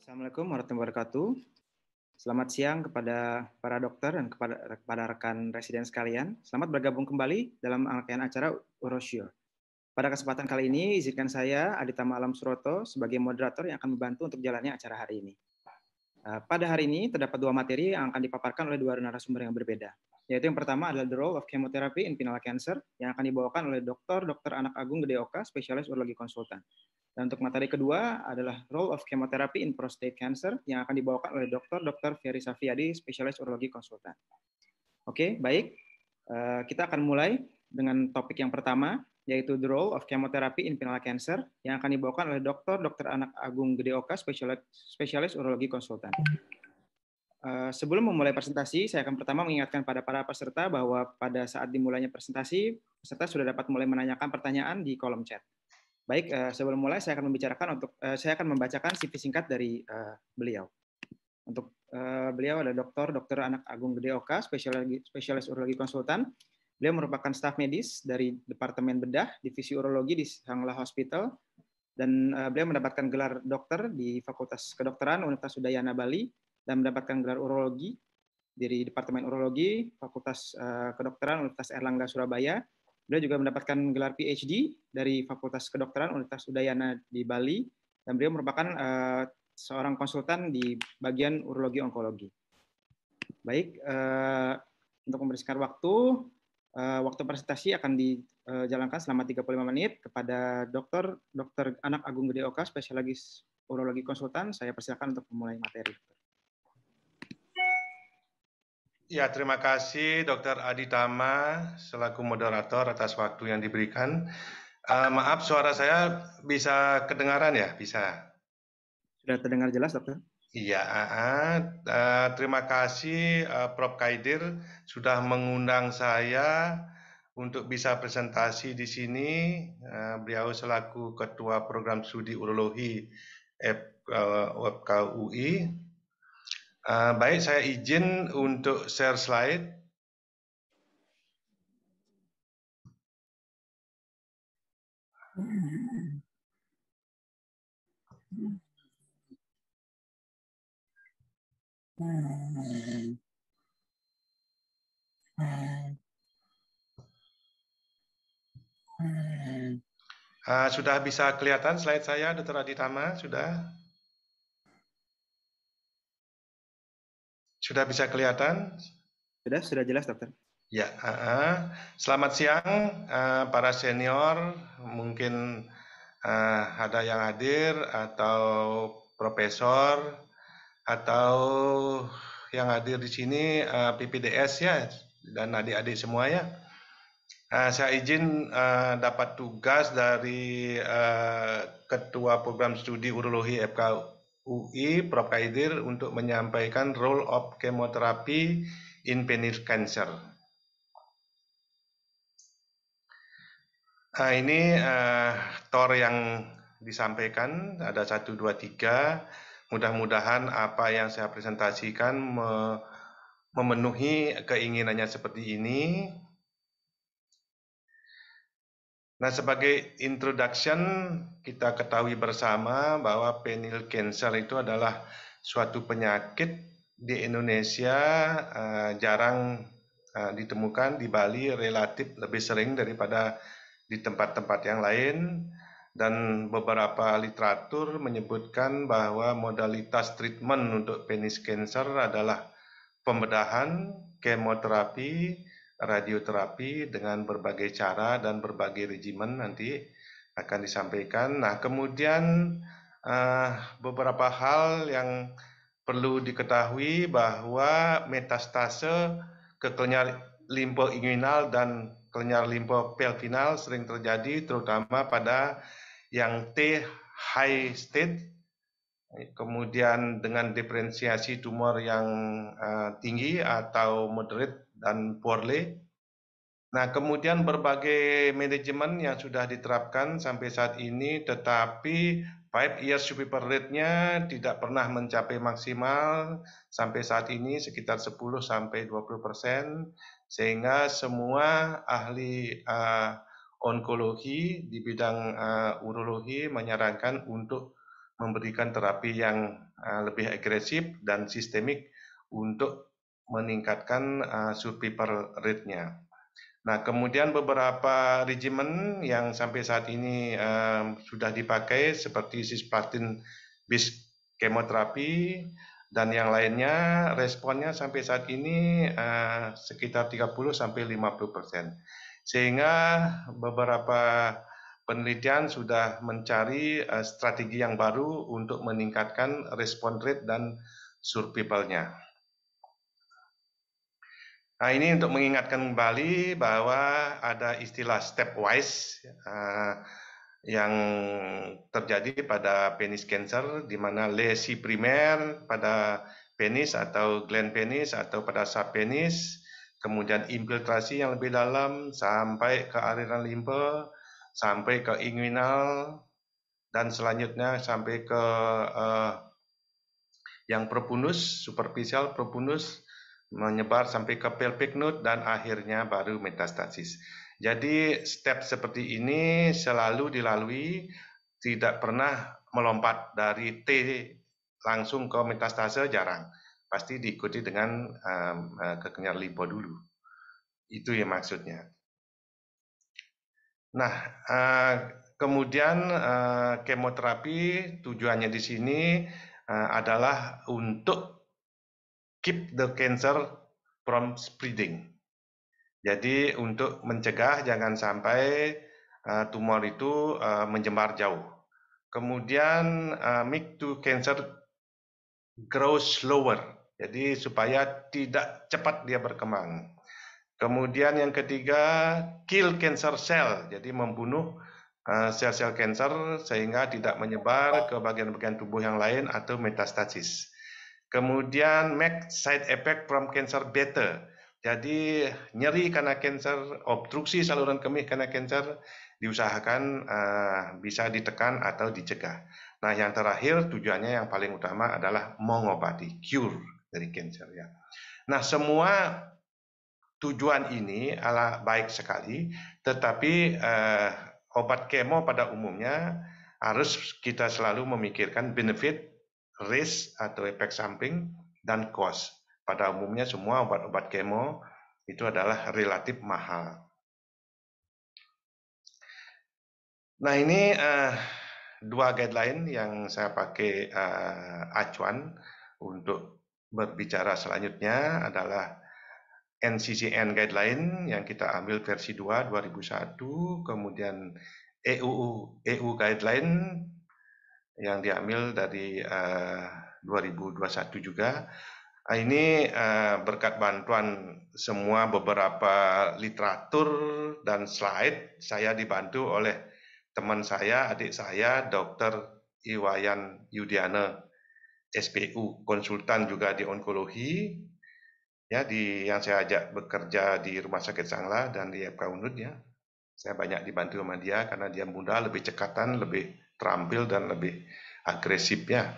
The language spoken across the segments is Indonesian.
Assalamualaikum warahmatullahi wabarakatuh. Selamat siang kepada para dokter dan kepada, kepada rekan residen sekalian. Selamat bergabung kembali dalam rangkaian acara Uroshio. Pada kesempatan kali ini, izinkan saya, Adita Malam Suroto, sebagai moderator yang akan membantu untuk jalannya acara hari ini. Eh, pada hari ini, terdapat dua materi yang akan dipaparkan oleh dua narasumber yang berbeda yaitu yang pertama adalah The Role of Chemotherapy in Penile Cancer yang akan dibawakan oleh Dr. Dr. Anak Agung Gedeoka, spesialis urologi konsultan. Dan untuk materi kedua adalah Role of Chemotherapy in Prostate Cancer yang akan dibawakan oleh Dr. Dr. Ferry Safiadi, spesialis urologi konsultan. Oke, baik. Eh, kita akan mulai dengan topik yang pertama, yaitu The Role of Chemotherapy in Penile Cancer yang akan dibawakan oleh Dr. Dr. Anak Agung Gedeoka, spesialis, spesialis urologi konsultan. Eh, sebelum memulai presentasi, saya akan pertama mengingatkan pada para peserta bahwa pada saat dimulainya presentasi, peserta sudah dapat mulai menanyakan pertanyaan di kolom chat. Baik, eh, sebelum mulai saya akan membicarakan untuk eh, saya akan membacakan CV singkat dari beliau. Untuk beliau adalah dokter, dokter Anak Agung Gede Oka, spesialis, spesialis urologi konsultan. Beliau merupakan staf medis dari Departemen Bedah Divisi Urologi di Sangla Hospital dan beliau mendapatkan gelar dokter di Fakultas Kedokteran Universitas Udayana Bali dan mendapatkan gelar urologi dari Departemen Urologi Fakultas eh, Kedokteran Universitas Erlangga Surabaya. Beliau juga mendapatkan gelar PhD dari Fakultas Kedokteran Universitas Udayana di Bali dan beliau merupakan eh, seorang konsultan di bagian urologi onkologi. Baik, uh, untuk membersihkan waktu, waktu presentasi akan dijalankan selama 35 menit kepada Dokter Dokter Anak Agung Gede Oka spesialis urologi konsultan. Saya persilakan untuk memulai materi. Ya, terima kasih Dr. Aditama selaku moderator atas waktu yang diberikan. Uh, maaf suara saya bisa kedengaran ya, bisa. Sudah terdengar jelas, Dokter? Iya, uh, uh, terima kasih uh, Prof. Kaidir sudah mengundang saya untuk bisa presentasi di sini. Uh, beliau selaku Ketua Program Studi Urologi FKUI. Eh, baik, saya izin untuk share slide. Uh, sudah bisa kelihatan slide saya, Dr. Aditama? Sudah? Sudah bisa kelihatan? Sudah, sudah jelas, dokter. Ya, uh, uh. selamat siang uh, para senior, mungkin uh, ada yang hadir atau profesor atau yang hadir di sini uh, eh, PPDS ya dan adik-adik semua ya. Uh, saya izin uh, dapat tugas dari uh, Ketua Program Studi Urologi FKU. UI Prof Kaidir untuk menyampaikan role of chemotherapy in penis cancer. Nah, ini uh, tor yang disampaikan ada satu dua tiga. Mudah-mudahan apa yang saya presentasikan memenuhi keinginannya seperti ini. Nah, sebagai introduction, kita ketahui bersama bahwa penil cancer itu adalah suatu penyakit di Indonesia eh, jarang eh, ditemukan, di Bali relatif lebih sering daripada di tempat-tempat yang lain. Dan beberapa literatur menyebutkan bahwa modalitas treatment untuk penis cancer adalah pembedahan, kemoterapi, radioterapi dengan berbagai cara dan berbagai regimen nanti akan disampaikan. Nah, kemudian uh, beberapa hal yang perlu diketahui bahwa metastase ke kelenjar limpo inguinal dan kelenjar limpo pelvinal sering terjadi terutama pada yang T high state kemudian dengan diferensiasi tumor yang uh, tinggi atau moderate dan poorly Nah, kemudian berbagai manajemen yang sudah diterapkan sampai saat ini, tetapi five years survival rate-nya tidak pernah mencapai maksimal sampai saat ini sekitar 10 sampai 20 persen, sehingga semua ahli uh, onkologi di bidang uh, urologi menyarankan untuk memberikan terapi yang uh, lebih agresif dan sistemik untuk meningkatkan uh, survival rate-nya. Nah, kemudian beberapa regimen yang sampai saat ini um, sudah dipakai seperti cisplatin bis kemoterapi dan yang lainnya responnya sampai saat ini uh, sekitar 30 sampai 50 persen. Sehingga beberapa penelitian sudah mencari uh, strategi yang baru untuk meningkatkan respon rate dan survivalnya. Nah, ini untuk mengingatkan kembali bahwa ada istilah stepwise uh, yang terjadi pada penis cancer di mana lesi primer pada penis atau gland penis atau pada sub penis kemudian infiltrasi yang lebih dalam sampai ke aliran limpa, sampai ke inguinal dan selanjutnya sampai ke uh, yang propunus, superficial propunus, menyebar sampai ke node dan akhirnya baru metastasis. Jadi step seperti ini selalu dilalui, tidak pernah melompat dari T langsung ke metastase jarang. Pasti diikuti dengan um, limpo lipo dulu. Itu ya maksudnya. Nah, eh, kemudian eh, kemoterapi tujuannya di sini eh, adalah untuk keep the cancer from spreading. Jadi untuk mencegah jangan sampai uh, tumor itu uh, menjembar jauh. Kemudian uh, make to cancer grow slower. Jadi supaya tidak cepat dia berkembang. Kemudian yang ketiga kill cancer cell. Jadi membunuh sel-sel uh, cancer sehingga tidak menyebar ke bagian-bagian tubuh yang lain atau metastasis. Kemudian make side effect from cancer better. Jadi nyeri karena cancer, obstruksi saluran kemih karena cancer diusahakan uh, bisa ditekan atau dicegah. Nah, yang terakhir tujuannya yang paling utama adalah mengobati cure dari cancer ya. Nah, semua tujuan ini ala baik sekali, tetapi uh, obat kemo pada umumnya harus kita selalu memikirkan benefit risk atau efek samping dan cost. Pada umumnya semua obat-obat kemo itu adalah relatif mahal. Nah ini uh, dua guideline yang saya pakai uh, acuan untuk berbicara selanjutnya adalah NCCN guideline yang kita ambil versi 2 2001 kemudian EU EU guideline yang diambil dari eh, uh, 2021 juga. Ah, ini uh, berkat bantuan semua beberapa literatur dan slide saya dibantu oleh teman saya, adik saya, Dr. Iwayan Yudiana, SPU, konsultan juga di onkologi, ya di yang saya ajak bekerja di Rumah Sakit Sangla dan di FK Unud ya. Saya banyak dibantu sama dia karena dia muda, lebih cekatan, lebih terampil dan lebih agresif ya.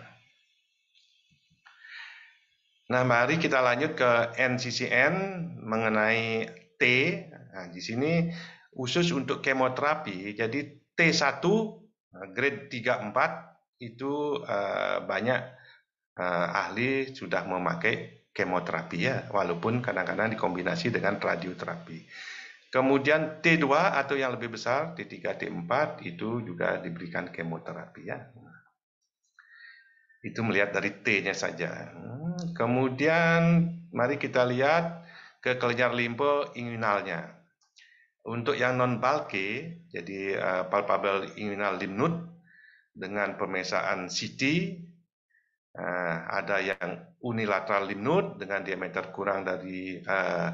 Nah, mari kita lanjut ke NCCN mengenai T. Nah, di sini khusus untuk kemoterapi. Jadi T1 grade 3 4 itu eh, banyak eh, ahli sudah memakai kemoterapi ya, walaupun kadang-kadang dikombinasi dengan radioterapi. Kemudian T2 atau yang lebih besar T3, T4 itu juga diberikan kemoterapi ya. Itu melihat dari T-nya saja. Hmm, kemudian mari kita lihat ke kelenjar limpo inguinalnya. Untuk yang non bulky, jadi uh, eh, palpable inguinal limnut dengan pemesaan CT eh, ada yang unilateral limnut dengan diameter kurang dari eh,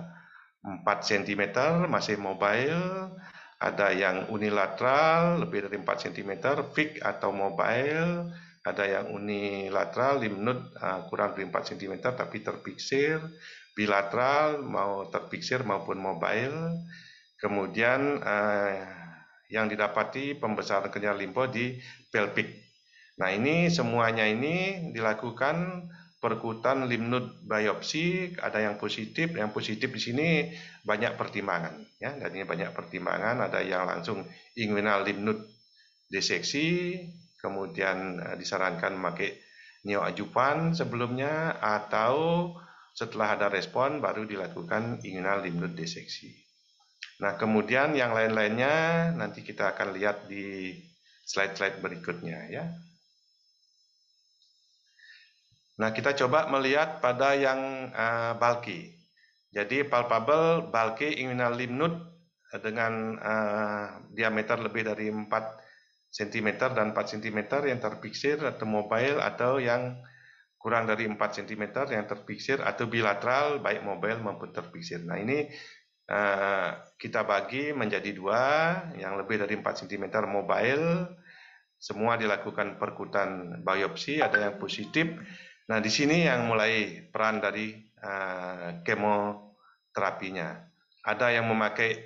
4 cm masih mobile, ada yang unilateral lebih dari 4 cm, fix atau mobile, ada yang unilateral limnud ah, kurang dari 4 cm tapi terpiksir, bilateral mau terpiksir maupun mobile. Kemudian ah, yang didapati pembesaran kenyal limpo di pelvic. Nah, ini semuanya ini dilakukan perkutan limnud biopsi ada yang positif yang positif di sini banyak pertimbangan ya dan ini banyak pertimbangan ada yang langsung inguinal limnud diseksi kemudian eh, disarankan memakai neoajupan sebelumnya atau setelah ada respon baru dilakukan inguinal limnud diseksi nah kemudian yang lain-lainnya nanti kita akan lihat di slide-slide berikutnya ya Nah, kita coba melihat pada yang uh, bulky. Jadi palpable bulky inguinal lymph node eh, dengan uh, diameter lebih dari 4 cm dan 4 cm yang terpiksir atau mobile atau yang kurang dari 4 cm yang terpiksir atau bilateral baik mobile maupun terpiksir. Nah, ini uh, kita bagi menjadi dua yang lebih dari 4 cm mobile semua dilakukan perkutan biopsi ada yang positif Nah, di sini yang mulai peran dari uh, kemoterapinya. Ada yang memakai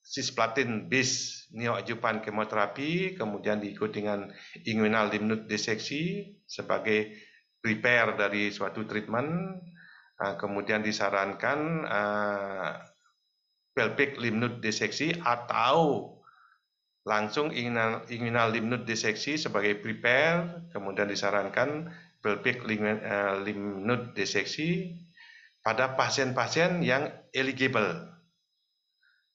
cisplatin bis neoadjuvan kemoterapi, kemudian diikuti dengan inguinal dimnut diseksi sebagai repair dari suatu treatment, uh, kemudian disarankan uh, pelvic limnut diseksi atau langsung inguinal, inguinal limnut diseksi sebagai prepare, kemudian disarankan lymph eh, node diseksi pada pasien-pasien yang eligible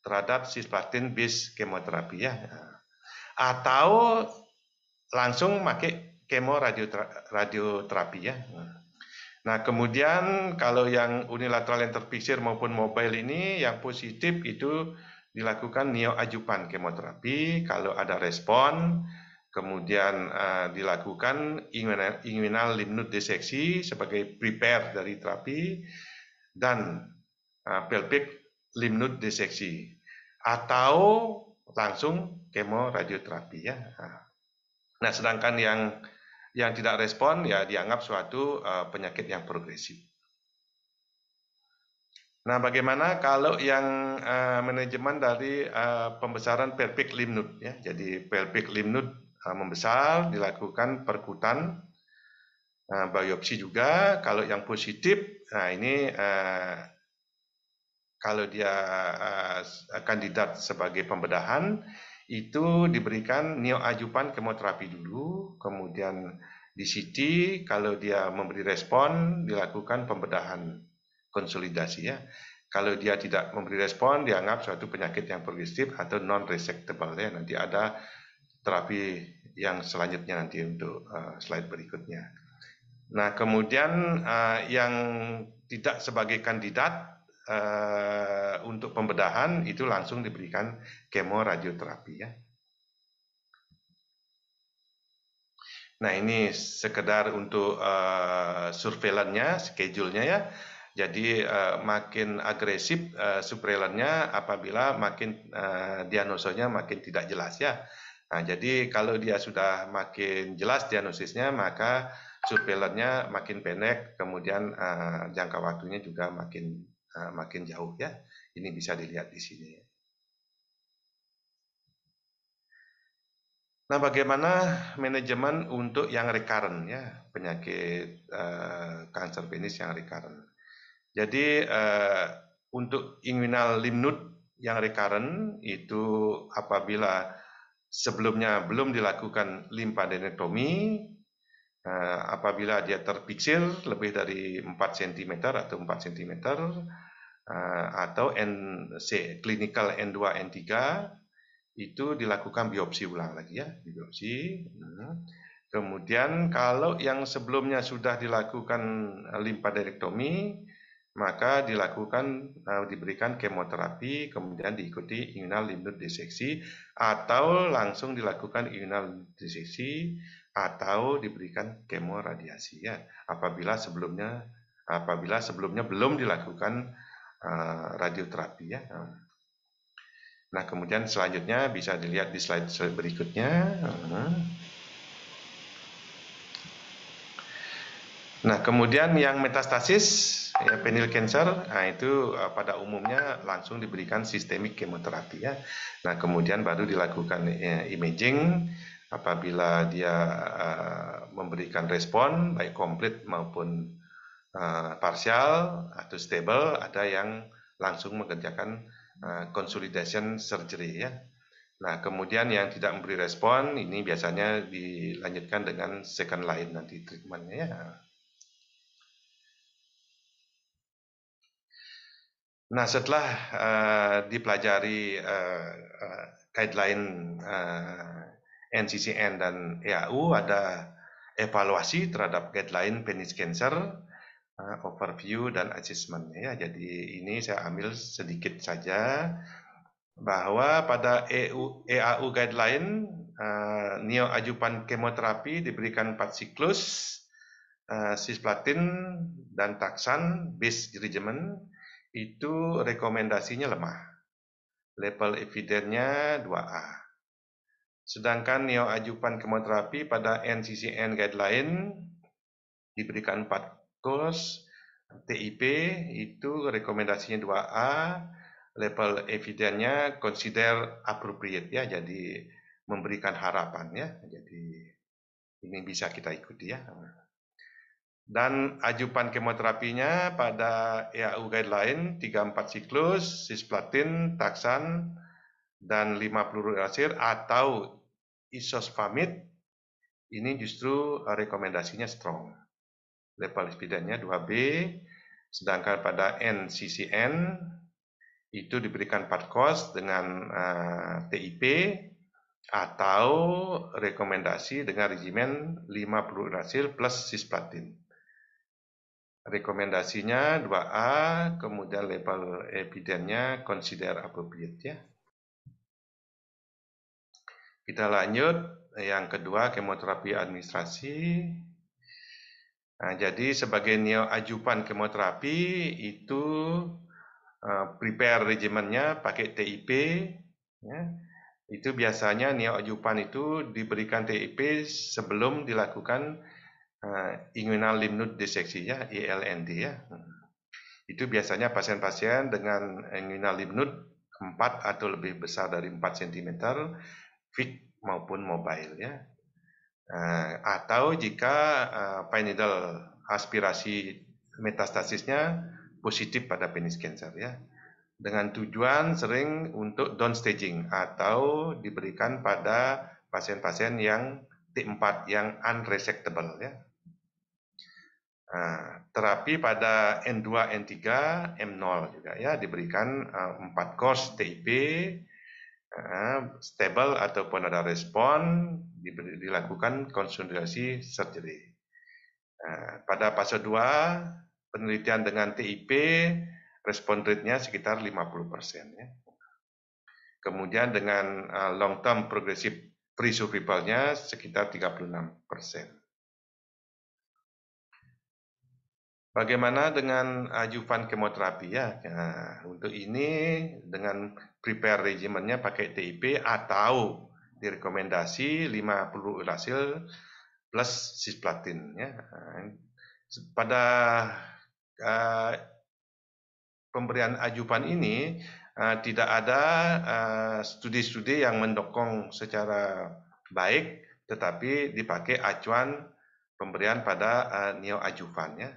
terhadap cisplatin bis kemoterapi ya. Atau langsung pakai kemo radioterapi ya. Nah, kemudian kalau yang unilateral yang terpisir maupun mobile ini yang positif itu dilakukan neoajupan kemoterapi kalau ada respon kemudian uh, dilakukan inguinal limnut diseksi sebagai prepare dari terapi dan uh, pelvic limnut diseksi atau langsung kemo kemoradioterapi ya. Nah, nah, sedangkan yang yang tidak respon ya dianggap suatu uh, penyakit yang progresif. Nah, bagaimana kalau yang uh, manajemen dari uh, pembesaran pelvic limnud ya. Jadi pelvic limnud membesar dilakukan perkutan eh, biopsi juga kalau yang positif nah ini eh, kalau dia eh, kandidat sebagai pembedahan itu diberikan neoajupan kemoterapi dulu kemudian di CT kalau dia memberi respon dilakukan pembedahan konsolidasi ya kalau dia tidak memberi respon dianggap suatu penyakit yang progresif atau non resectable ya nanti ada terapi yang selanjutnya nanti untuk uh, slide berikutnya. Nah, kemudian uh, yang tidak sebagai kandidat uh, untuk pembedahan itu langsung diberikan kemo radioterapi ya. Nah, ini sekedar untuk uh, surveillance schedule-nya ya. Jadi uh, makin agresif uh, surveilannya apabila makin uh, diagnosanya makin tidak jelas ya. Nah, jadi kalau dia sudah makin jelas diagnosisnya, maka surveillance-nya makin pendek, kemudian uh, jangka waktunya juga makin uh, makin jauh ya. Ini bisa dilihat di sini. Nah, bagaimana manajemen untuk yang recurrent ya, penyakit uh, kanker penis yang recurrent. Jadi uh, untuk inguinal lymph node yang recurrent itu apabila sebelumnya belum dilakukan limpadenektomi, eh, apabila dia terpiksir lebih dari 4 cm atau 4 cm, eh, atau NC, clinical N2, N3, itu dilakukan biopsi ulang lagi ya, biopsi. Hmm. Kemudian kalau yang sebelumnya sudah dilakukan limpadenektomi, maka dilakukan eh, diberikan kemoterapi kemudian diikuti inguinal limfnood diseksi atau langsung dilakukan inguinal diseksi atau diberikan kemoradiasi ya apabila sebelumnya apabila sebelumnya belum dilakukan uh, radioterapi ya. Nah, kemudian selanjutnya bisa dilihat di slide berikutnya. Uh -huh. Nah, kemudian yang metastasis ya penil cancer, nah itu uh, pada umumnya langsung diberikan sistemik kemoterapi ya. Nah, kemudian baru dilakukan uh, imaging apabila dia uh, memberikan respon baik komplit maupun uh, parsial atau stable, ada yang langsung mengerjakan uh, consolidation surgery ya. Nah, kemudian yang tidak memberi respon ini biasanya dilanjutkan dengan second line nanti treatmentnya ya. Nah setelah uh, dipelajari uh, uh, guideline uh, NCCN dan EAU ada evaluasi terhadap guideline penis cancer, uh, overview dan assessment ya. Jadi ini saya ambil sedikit saja bahwa pada EU, EAU guideline uh, ajupan kemoterapi diberikan 4 siklus uh, cisplatin dan taksan based regimen itu rekomendasinya lemah. Level evidennya 2A. Sedangkan neoajupan kemoterapi pada NCCN guideline diberikan 4 course, TIP itu rekomendasinya 2A, level evidennya consider appropriate ya, jadi memberikan harapan ya. Jadi ini bisa kita ikuti ya dan ajupan kemoterapinya pada EAU guideline 34 siklus, cisplatin, taksan, dan 50 rasir atau isosfamid ini justru rekomendasinya strong. Level spidanya 2B, sedangkan pada NCCN itu diberikan part cost dengan uh, eh, TIP atau rekomendasi dengan regimen 50 rasir plus cisplatin rekomendasinya 2A, kemudian label evidennya consider appropriate ya. Kita lanjut yang kedua kemoterapi administrasi. Nah, jadi sebagai neoajupan kemoterapi itu uh, prepare regimennya pakai TIP ya. Itu biasanya neoajupan itu diberikan TIP sebelum dilakukan uh, inguinal limb diseksinya ILND ya. Itu biasanya pasien-pasien dengan inguinal lymph node 4 atau lebih besar dari 4 cm fixed maupun mobile ya. Uh, atau jika uh, eh, pineal aspirasi metastasisnya positif pada penis cancer ya. Dengan tujuan sering untuk downstaging atau diberikan pada pasien-pasien yang T4 yang unresectable ya. Nah, terapi pada N2, N3, M0 juga ya diberikan uh, course TIP eh, stable ataupun ada respon dilakukan konsolidasi surgery. Nah, pada fase 2 penelitian dengan TIP respon rate-nya sekitar 50% ya. Kemudian dengan eh, long term progressive free survival-nya sekitar 36 persen. Bagaimana dengan ajupan kemoterapi ya? Nah, untuk ini dengan prepare regimennya pakai TIP atau direkomendasi 50 hasil plus cisplatin ya. Pada uh, pemberian ajupan ini uh, tidak ada eh, studi-studi uh, yang mendukung secara baik tetapi dipakai acuan pemberian pada uh, neoajuvan ya.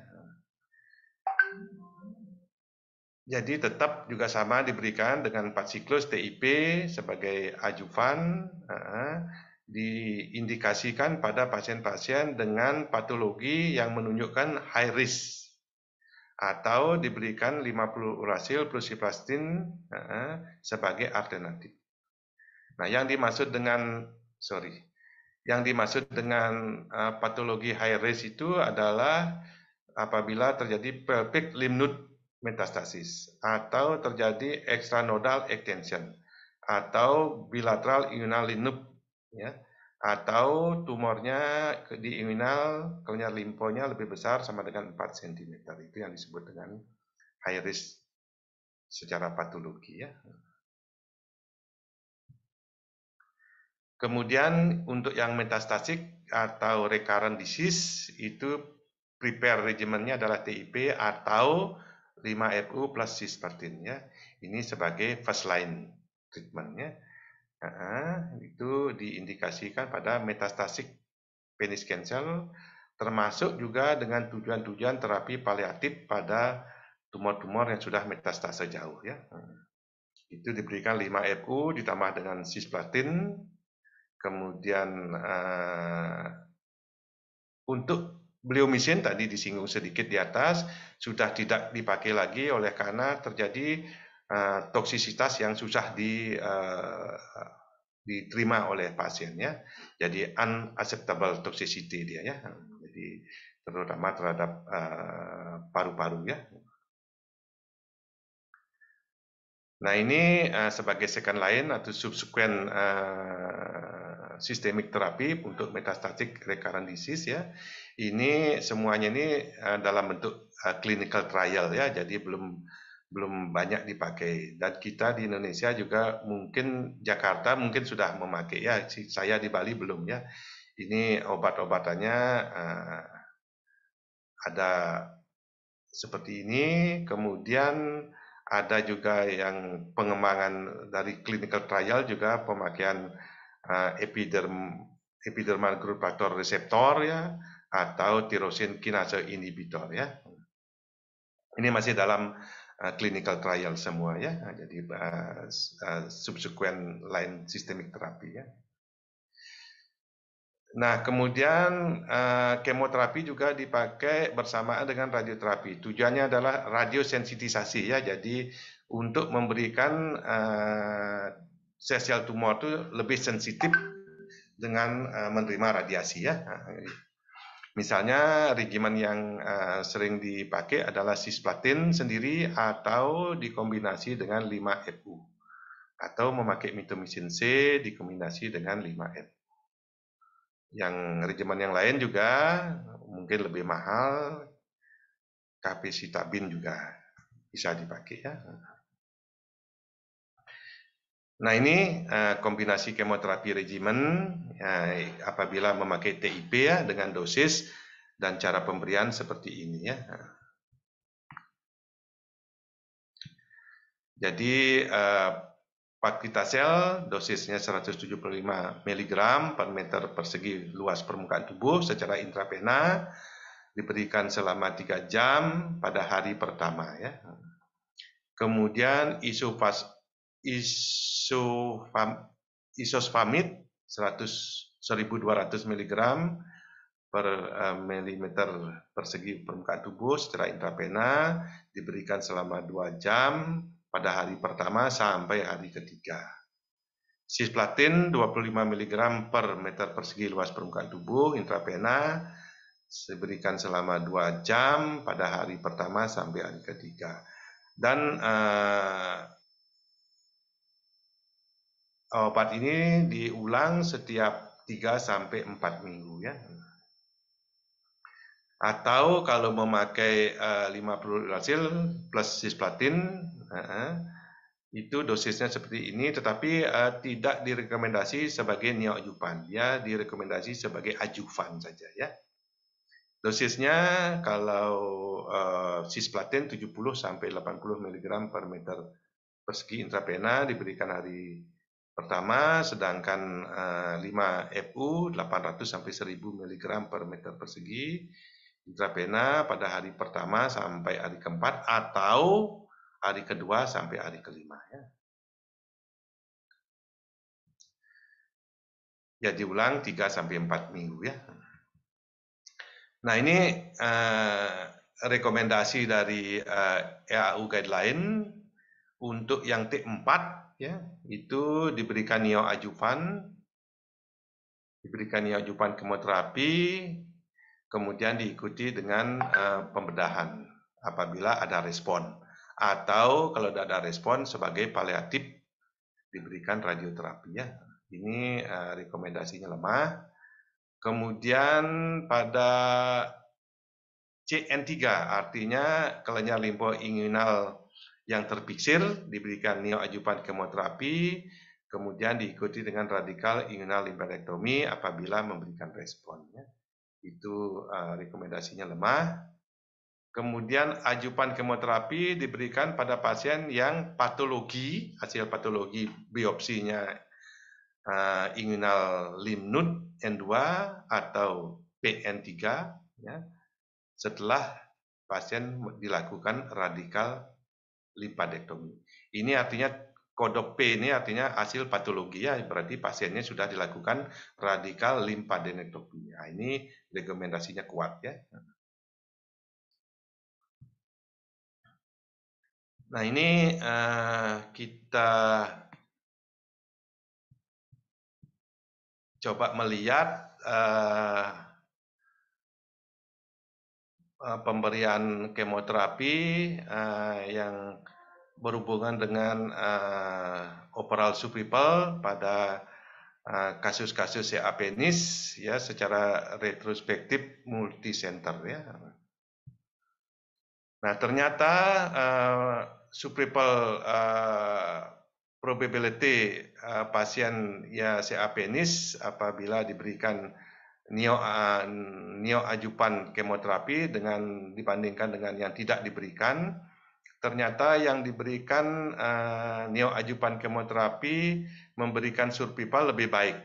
Jadi tetap juga sama diberikan dengan 4 siklus TIP sebagai ajuvan eh, diindikasikan pada pasien-pasien dengan patologi yang menunjukkan high risk atau diberikan 50 urasil plus siplastin eh, sebagai alternatif. Nah, yang dimaksud dengan sorry, yang dimaksud dengan eh, patologi high risk itu adalah apabila terjadi pelvic lymph node metastasis atau terjadi extranodal extension atau bilateral inguinal lymph ya atau tumornya di inguinal kelenjar limfonya lebih besar sama dengan 4 cm itu yang disebut dengan high risk secara patologi ya. Kemudian untuk yang metastasik atau recurrent disease itu prepare regimennya adalah TIP atau 5FU plus cisplatin ya. Ini sebagai first line treatmentnya. Nah, itu diindikasikan pada metastasik penis cancer termasuk juga dengan tujuan-tujuan terapi paliatif pada tumor-tumor yang sudah metastase jauh ya. Itu diberikan 5 FU ditambah dengan cisplatin kemudian uh, untuk Beliau mesin tadi disinggung sedikit di atas sudah tidak dipakai lagi oleh karena terjadi uh, toksisitas yang susah di uh, diterima oleh pasiennya. Jadi unacceptable toxicity dia ya. Jadi terutama terhadap eh, paru-paru uh, paru -paru, ya. Nah ini uh, sebagai second line atau subsequent uh, systemic therapy untuk metastatic recurrent disease ya ini semuanya ini eh, dalam bentuk eh, clinical trial ya, jadi belum belum banyak dipakai dan kita di Indonesia juga mungkin Jakarta mungkin sudah memakai ya saya di Bali belum ya ini obat-obatannya eh, ada seperti ini kemudian ada juga yang pengembangan dari clinical trial juga pemakaian epiderm epidermal growth factor reseptor ya atau tirosin kinase inhibitor ya. Ini masih dalam uh, clinical trial semua ya. Nah, jadi uh, uh, subsequent line sistemik terapi ya. Nah, kemudian uh, kemoterapi juga dipakai bersamaan dengan radioterapi. Tujuannya adalah radiosensitisasi ya. Jadi untuk memberikan uh, sel-sel tumor itu lebih sensitif dengan uh, menerima radiasi ya. Nah, Misalnya regimen yang uh, sering dipakai adalah cisplatin sendiri atau dikombinasi dengan 5-FU atau memakai mitomisin C dikombinasi dengan 5-FU. Yang regimen yang lain juga mungkin lebih mahal, kapisitabin juga bisa dipakai ya. Nah ini eh, kombinasi kemoterapi regimen eh, apabila memakai TIP ya dengan dosis dan cara pemberian seperti ini ya. Jadi uh, eh, sel dosisnya 175 mg per meter persegi luas permukaan tubuh secara intravena diberikan selama 3 jam pada hari pertama ya. Kemudian isofas isofam, isosfamid 100 1200 mg per uh, milimeter persegi permukaan tubuh secara intravena diberikan selama 2 jam pada hari pertama sampai hari ketiga. Cisplatin 25 mg per meter persegi luas permukaan tubuh intravena diberikan selama 2 jam pada hari pertama sampai hari ketiga. Dan uh, Eh, obat ini diulang setiap 3 sampai 4 minggu ya. Atau kalau memakai uh, 50 hasil plus cisplatin uh, itu dosisnya seperti ini tetapi eh, tidak direkomendasi sebagai neoadjuvan. Ya, direkomendasi sebagai adjuvan saja ya. Dosisnya kalau uh, cisplatin 70 sampai 80 mg per meter persegi intravena diberikan hari Pertama, sedangkan 5 eh, FU 800 sampai 1000 mg per meter persegi intravena pada hari pertama sampai hari keempat atau hari kedua sampai hari kelima ya. Ya diulang 3 sampai 4 minggu ya. Nah, ini eh, rekomendasi dari eh, EAU guideline untuk yang T4 ya itu diberikan nio ajupan diberikan nio ajupan kemoterapi kemudian diikuti dengan uh, pembedahan apabila ada respon atau kalau tidak ada respon sebagai paliatif diberikan radioterapi ya ini uh, rekomendasinya lemah kemudian pada CN3 artinya kelenjar limfo inguinal yang terpiksir diberikan neoadjuvan kemoterapi kemudian diikuti dengan radikal inguinal limfadektomi apabila memberikan responnya itu uh, rekomendasinya lemah kemudian ajupan kemoterapi diberikan pada pasien yang patologi hasil patologi biopsinya uh, inguinal limnut N2 atau PN3 ya setelah pasien dilakukan radikal lipadektomi. Ini artinya kodok P ini artinya hasil patologi ya berarti pasiennya sudah dilakukan radikal limpadenektomi. Nah, ini rekomendasinya kuat ya. Nah, ini uh, kita coba melihat uh, Eh, pemberian kemoterapi uh, yang berhubungan dengan uh, eh, operal survival pada kasus-kasus uh, CAP ya secara retrospektif multisenter ya. Nah, ternyata uh, survival uh, probability uh, pasien ya CAP apabila diberikan neo uh, neo ajupan kemoterapi dengan dibandingkan dengan yang tidak diberikan ternyata yang diberikan uh, neo ajupan kemoterapi memberikan survival lebih baik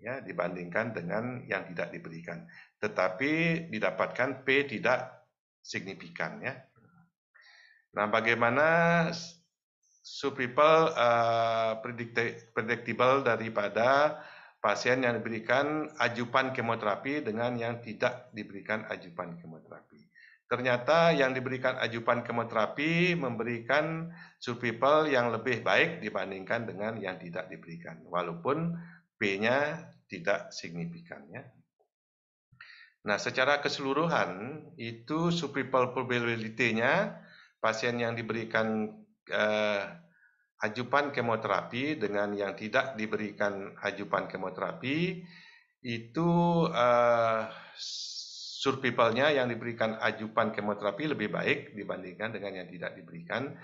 ya dibandingkan dengan yang tidak diberikan tetapi didapatkan P tidak signifikan ya nah bagaimana survival uh, predictable daripada pasien yang diberikan ajupan kemoterapi dengan yang tidak diberikan ajupan kemoterapi. Ternyata yang diberikan ajupan kemoterapi memberikan survival yang lebih baik dibandingkan dengan yang tidak diberikan, walaupun P-nya tidak signifikan ya. Nah, secara keseluruhan itu survival probability-nya pasien yang diberikan eh, ajupan kemoterapi dengan yang tidak diberikan ajupan kemoterapi itu uh, survivalnya yang diberikan ajupan kemoterapi lebih baik dibandingkan dengan yang tidak diberikan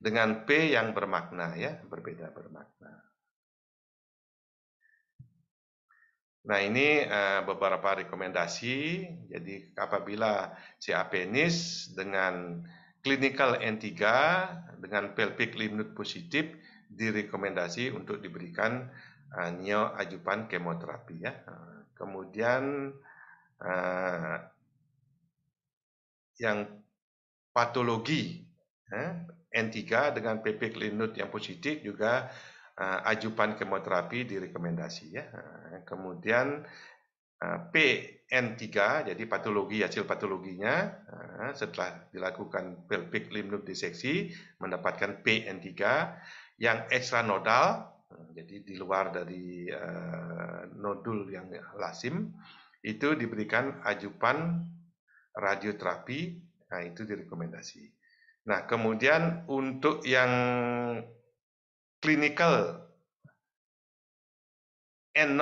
dengan P yang bermakna ya berbeda bermakna. Nah ini uh, beberapa rekomendasi. Jadi apabila si apenis dengan Klinikal N3 dengan pelvic lymph node positif direkomendasi untuk diberikan uh, eh, neoadjuvan kemoterapi ya. kemudian uh, yang patologi eh, ya, N3 dengan pelvic lymph node yang positif juga uh, eh, ajupan kemoterapi direkomendasi ya. kemudian Nah, PN3 jadi patologi hasil patologinya nah, setelah dilakukan pelvic lymph node diseksi mendapatkan PN3 yang nodal, nah, jadi di luar dari eh, nodul yang lasim itu diberikan ajupan radioterapi nah itu direkomendasi nah kemudian untuk yang clinical N0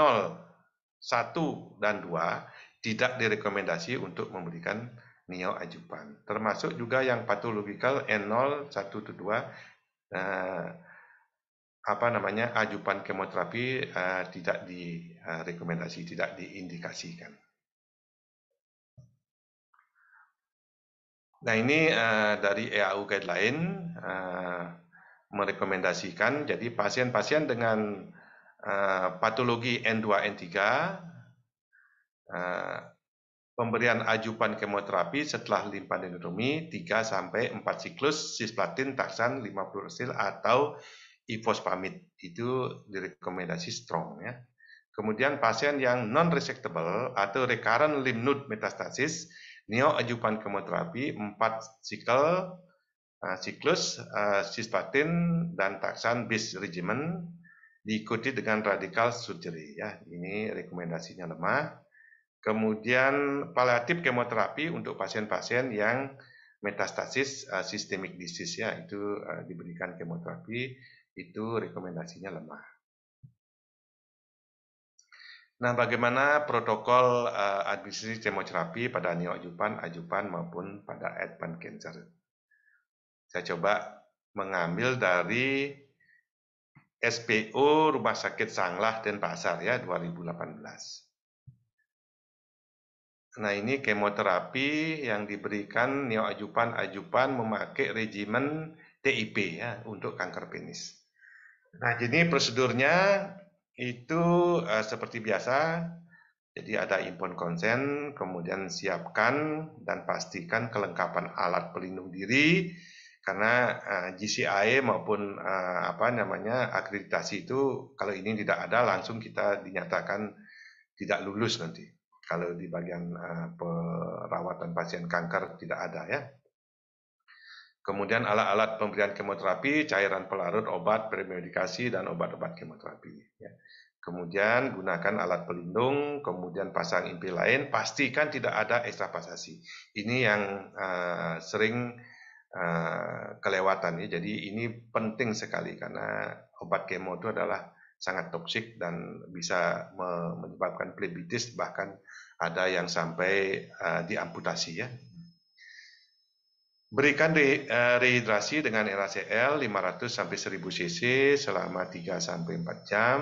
1 dan 2 tidak direkomendasi untuk memberikan neo ajupan. Termasuk juga yang patologikal N0, 1, 2, eh, apa namanya ajupan kemoterapi eh, tidak direkomendasi, tidak diindikasikan. Nah ini eh, dari EAU guideline eh, merekomendasikan, jadi pasien-pasien dengan Eh, patologi N2 N3 eh, pemberian ajupan kemoterapi setelah limpadenotomi 3 sampai 4 siklus cisplatin taksan 50 resil atau ifosfamid itu direkomendasi strong ya. Kemudian pasien yang non resectable atau recurrent lymph node metastasis ajupan kemoterapi 4 sikl uh, eh, siklus uh, cisplatin dan taksan bis regimen diikuti dengan radikal surgery ya. Ini rekomendasinya lemah. Kemudian palliative kemoterapi untuk pasien-pasien yang metastasis uh, systemic disease ya itu uh, diberikan kemoterapi itu rekomendasinya lemah. Nah, bagaimana protokol uh, administrasi kemoterapi pada neoadjuvan, ajupan maupun pada advanced cancer? Saya coba mengambil dari SPO Rumah Sakit Sanglah dan Pasar ya 2018. Nah ini kemoterapi yang diberikan neoajupan-ajupan memakai regimen TIP ya untuk kanker penis. Nah jadi prosedurnya itu uh, seperti biasa jadi ada impon konsen, kemudian siapkan dan pastikan kelengkapan alat pelindung diri, karena uh, eh, GCI maupun eh, apa namanya akreditasi itu kalau ini tidak ada langsung kita dinyatakan tidak lulus nanti kalau di bagian eh, perawatan pasien kanker tidak ada ya. Kemudian alat-alat pemberian kemoterapi, cairan pelarut, obat, premedikasi, dan obat-obat kemoterapi. Ya. Kemudian gunakan alat pelindung, kemudian pasang impi lain, pastikan tidak ada ekstravasasi. Ini yang uh, sering Eh, kelewatan ya. Jadi ini penting sekali karena obat kemo itu adalah sangat toksik dan bisa menyebabkan plebitis bahkan ada yang sampai uh, diamputasi ya. Berikan re, uh, rehidrasi dengan LACL 500 sampai 1000 cc selama 3 sampai 4 jam.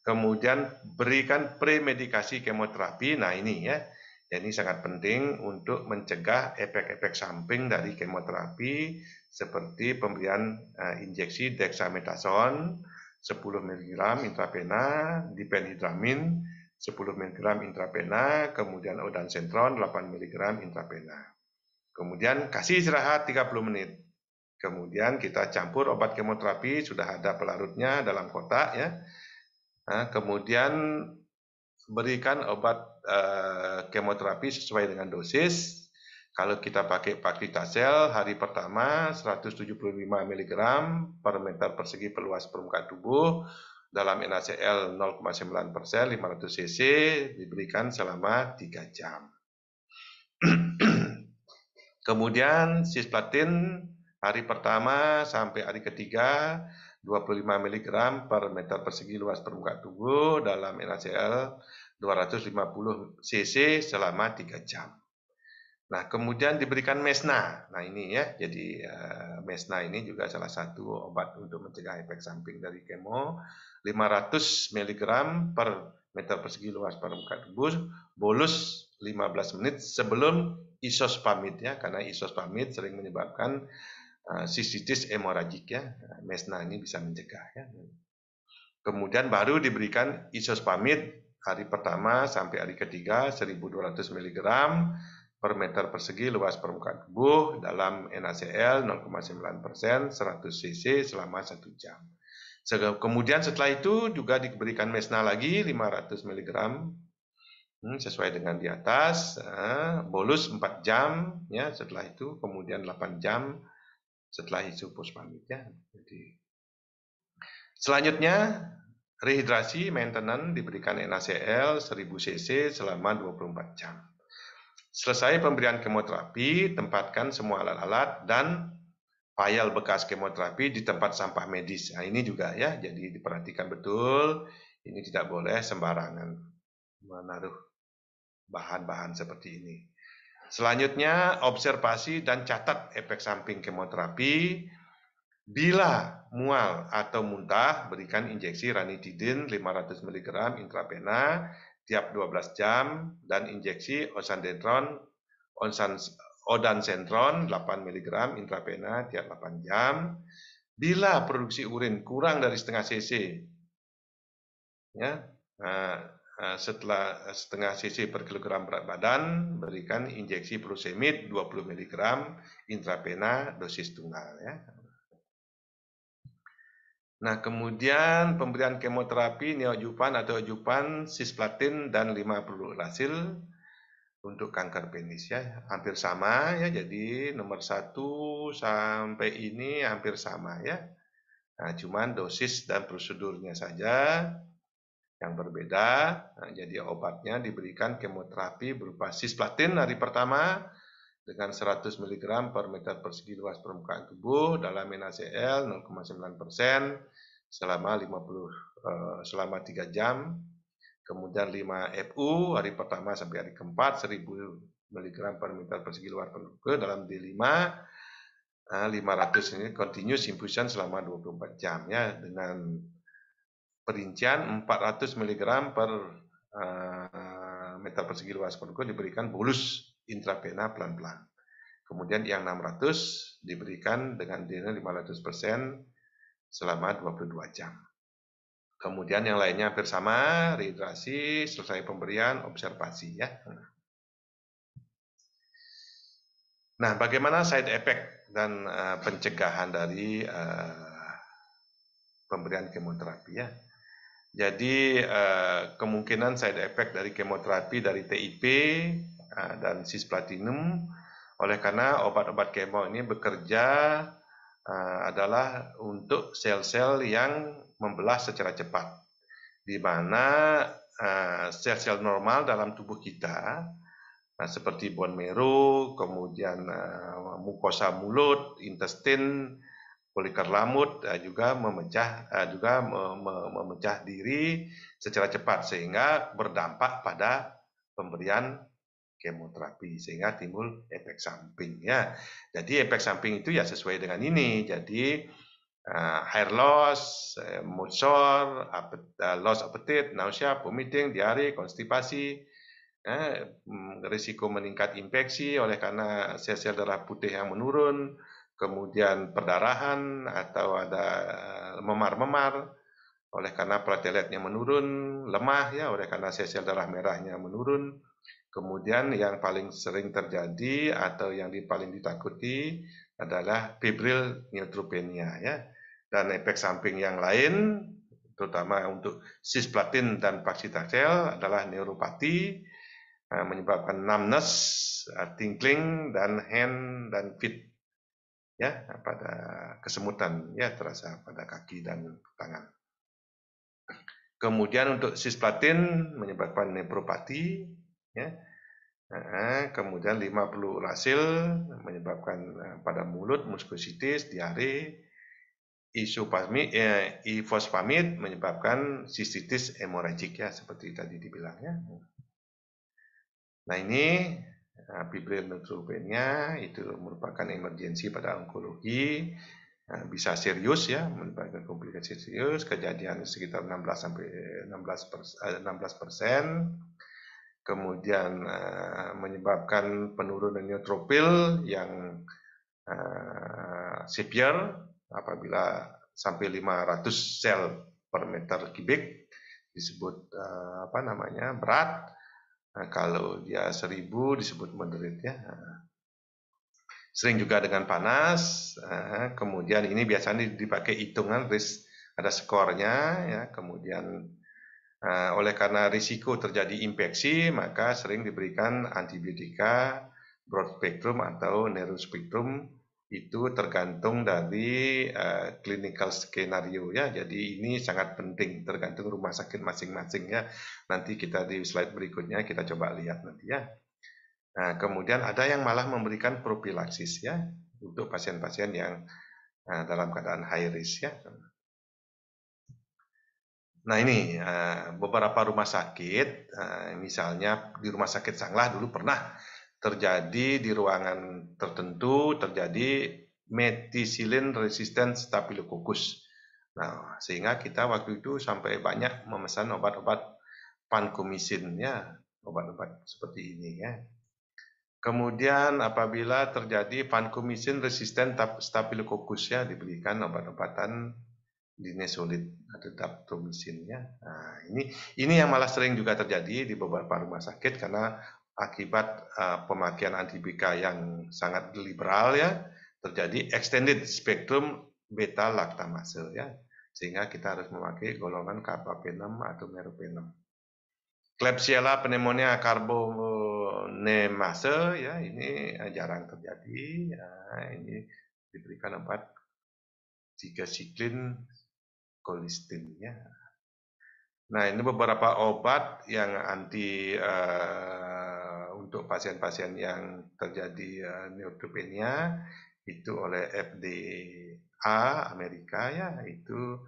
Kemudian berikan premedikasi kemoterapi. Nah, ini ya Ya, ini sangat penting untuk mencegah efek-efek samping dari kemoterapi seperti pemberian uh, injeksi dexamethasone 10 mg intravena, dipenhidramin 10 mg intravena, kemudian odansentron 8 mg intravena. Kemudian kasih istirahat 30 menit. Kemudian kita campur obat kemoterapi, sudah ada pelarutnya dalam kotak ya. Nah, kemudian berikan obat Eh, kemoterapi sesuai dengan dosis. Kalau kita pakai paclitaxel hari pertama 175 mg per meter persegi perluas permukaan tubuh dalam NaCl 0,9 500 cc diberikan selama 3 jam. Kemudian cisplatin hari pertama sampai hari ketiga 25 mg per meter persegi luas permukaan tubuh dalam NaCl 250 cc selama 3 jam. Nah, kemudian diberikan mesna. Nah, ini ya, jadi eh, mesna ini juga salah satu obat untuk mencegah efek samping dari kemo. 500 mg per meter persegi luas pada muka tubuh, bolus 15 menit sebelum isospamid ya, karena isospamid sering menyebabkan uh, eh, emorajik hemoragik ya. Mesna ini bisa mencegah ya. Kemudian baru diberikan isospamid hari pertama sampai hari ketiga 1200 mg per meter persegi luas permukaan tubuh dalam NaCl 0,9% 100 cc selama satu jam. Kemudian setelah itu juga diberikan mesna lagi 500 mg hmm, sesuai dengan di atas eh, bolus 4 jam ya setelah itu kemudian 8 jam setelah itu pospamid ya. Jadi selanjutnya Rehidrasi maintenance diberikan NaCl 1000 cc selama 24 jam. Selesai pemberian kemoterapi, tempatkan semua alat-alat dan payal bekas kemoterapi di tempat sampah medis. Nah, ini juga ya, jadi diperhatikan betul. Ini tidak boleh sembarangan menaruh bahan-bahan seperti ini. Selanjutnya, observasi dan catat efek samping kemoterapi. Bila mual atau muntah, berikan injeksi ranitidin 500 mg intravena tiap 12 jam dan injeksi osandetron odansentron 8 mg intravena tiap 8 jam. Bila produksi urin kurang dari setengah cc, ya, nah, nah, setelah setengah cc per kilogram berat badan, berikan injeksi prosemid 20 mg intravena dosis tunggal. Ya. Nah, kemudian pemberian kemoterapi neoadjuvan atau adjuvan cisplatin dan 50 lasil untuk kanker penis ya, hampir sama ya. Jadi nomor satu sampai ini hampir sama ya. Nah, cuman dosis dan prosedurnya saja yang berbeda. Nah, jadi obatnya diberikan kemoterapi berupa cisplatin hari pertama, dengan 100 mg per meter persegi luas permukaan tubuh dalam NaCl 0,9 persen selama 50 eh, selama 3 jam kemudian 5 FU hari pertama sampai hari keempat 1000 mg per meter persegi luas permukaan dalam D5 500 eh, ini continuous infusion selama 24 jam ya dengan perincian 400 mg per eh, meter persegi luas permukaan diberikan bolus intrapena pelan-pelan. Kemudian yang 600 diberikan dengan DNA 500% selama 22 jam. Kemudian yang lainnya hampir sama, rehidrasi, selesai pemberian, observasi ya. Nah, bagaimana side effect dan uh, pencegahan dari uh, pemberian kemoterapi ya? Jadi uh, kemungkinan side effect dari kemoterapi dari TIP Nah, dan cisplatinum. Oleh karena obat-obat kemo ini bekerja eh, adalah untuk sel-sel yang membelah secara cepat, di mana eh, sel-sel normal dalam tubuh kita, nah, seperti bone marrow, kemudian uh, mukosa mulut, intestine, polikarlamut uh, juga memecah uh, juga me me memecah diri secara cepat sehingga berdampak pada pemberian kemoterapi sehingga timbul efek samping ya. Jadi efek samping itu ya sesuai dengan ini. Jadi uh, eh, hair loss, eh, mood sore, eh, loss appetite, nausea, vomiting, diare, konstipasi, mm, risiko meningkat infeksi oleh karena sel-sel darah putih yang menurun, kemudian perdarahan atau ada memar-memar oleh karena plateletnya menurun, lemah ya oleh karena sel-sel darah merahnya menurun, Kemudian yang paling sering terjadi atau yang paling ditakuti adalah fibril neutropenia ya. Dan efek samping yang lain terutama untuk cisplatin dan paclitaxel adalah neuropati eh, menyebabkan numbness, eh, tingling dan hand dan feet ya pada kesemutan ya terasa pada kaki dan tangan. Kemudian untuk cisplatin menyebabkan nepropati, ya. Nah, kemudian 50 rasil menyebabkan eh, pada mulut muskositis, diare, isopamid, eh, ifosfamid menyebabkan sistitis hemoragik ya seperti tadi dibilangnya. Nah ini eh, fibril neutropenia itu merupakan emergensi pada onkologi eh, bisa serius ya menyebabkan komplikasi serius kejadian sekitar 16 sampai 16 persen, 16 persen kemudian uh, menyebabkan penurunan neutrofil yang uh, severe apabila sampai 500 sel per meter kubik disebut uh, apa namanya berat nah, kalau dia 1000 disebut moderate ya sering juga dengan panas kemudian ini biasanya dipakai hitungan risk ada skornya ya kemudian Nah, oleh karena risiko terjadi infeksi, maka sering diberikan antibiotika broad spectrum atau narrow spectrum itu tergantung dari uh, clinical skenario ya. Jadi ini sangat penting tergantung rumah sakit masing-masing ya. Nanti kita di slide berikutnya kita coba lihat nanti ya. Nah, kemudian ada yang malah memberikan profilaksis ya untuk pasien-pasien yang uh, dalam keadaan high risk ya. Nah ini eh, beberapa rumah sakit, eh, misalnya di rumah sakit Sanglah dulu pernah terjadi di ruangan tertentu terjadi metisilin resisten staphylococcus. Nah, sehingga kita waktu itu sampai banyak memesan obat-obat pankomisin ya, obat-obat seperti ini ya. Kemudian apabila terjadi vancomycin resisten stafilokokus ya diberikan obat-obatan ini sulit tetap tumisinnya. Nah, ini ini yang malah sering juga terjadi di beberapa rumah sakit karena akibat uh, pemakaian antibiotika yang sangat liberal ya terjadi extended spectrum beta lactamase ya sehingga kita harus memakai golongan carbapenem atau meropenem. Klebsiella pneumonia carbonemase ya ini eh, jarang terjadi. Nah, ini diberikan obat tiga siklin kolistinnya. Nah, ini beberapa obat yang anti uh, untuk pasien-pasien yang terjadi uh, neutropenia itu oleh FDA Amerika ya, itu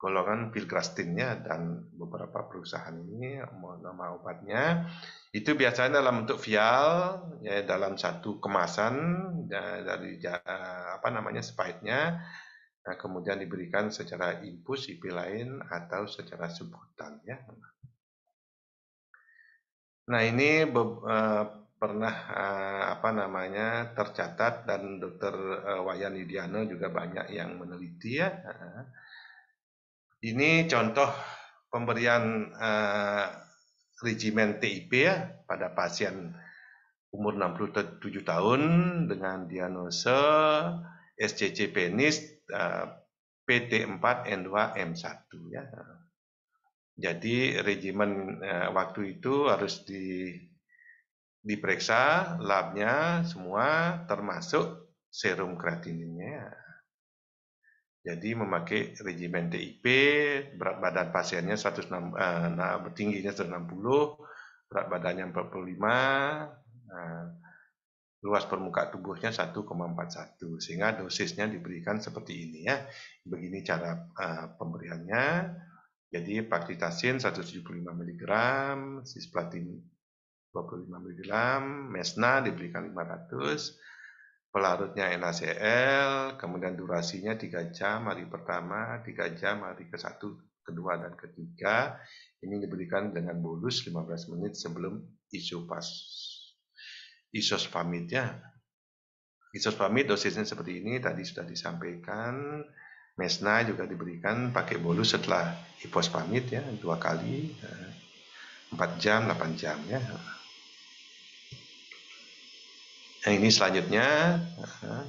golongan filgrastinnya dan beberapa perusahaan ini nama obatnya itu biasanya dalam bentuk vial ya dalam satu kemasan ya, dari apa namanya spike Nah, kemudian diberikan secara impus IP lain atau secara sebutan ya. Nah, ini eh, pernah eh, apa namanya tercatat dan Dr. Eh, Wayan Yudiano juga banyak yang meneliti ya. Ini contoh pemberian regimen TIP ya pada pasien umur 67 tahun dengan diagnosa SCC penis PT4 N2 M1 ya. Jadi regimen eh, waktu itu harus di diperiksa labnya semua termasuk serum kreatininnya. Jadi memakai regimen TIP, berat badan pasiennya 106, eh, nah, tingginya 160, berat badannya 45, nah, luas permuka tubuhnya 1,41 sehingga dosisnya diberikan seperti ini ya begini cara uh, pemberiannya jadi paklitasin 175 mg cisplatin 25 mg mesna diberikan 500 pelarutnya NaCl kemudian durasinya 3 jam hari pertama 3 jam hari ke satu kedua dan ketiga ini diberikan dengan bolus 15 menit sebelum isopas Isos pamit ya. Isos pamit dosisnya seperti ini tadi sudah disampaikan. Mesna juga diberikan pakai bolus setelah pamit ya dua kali eh, empat jam delapan jam ya. Nah, ini selanjutnya nah,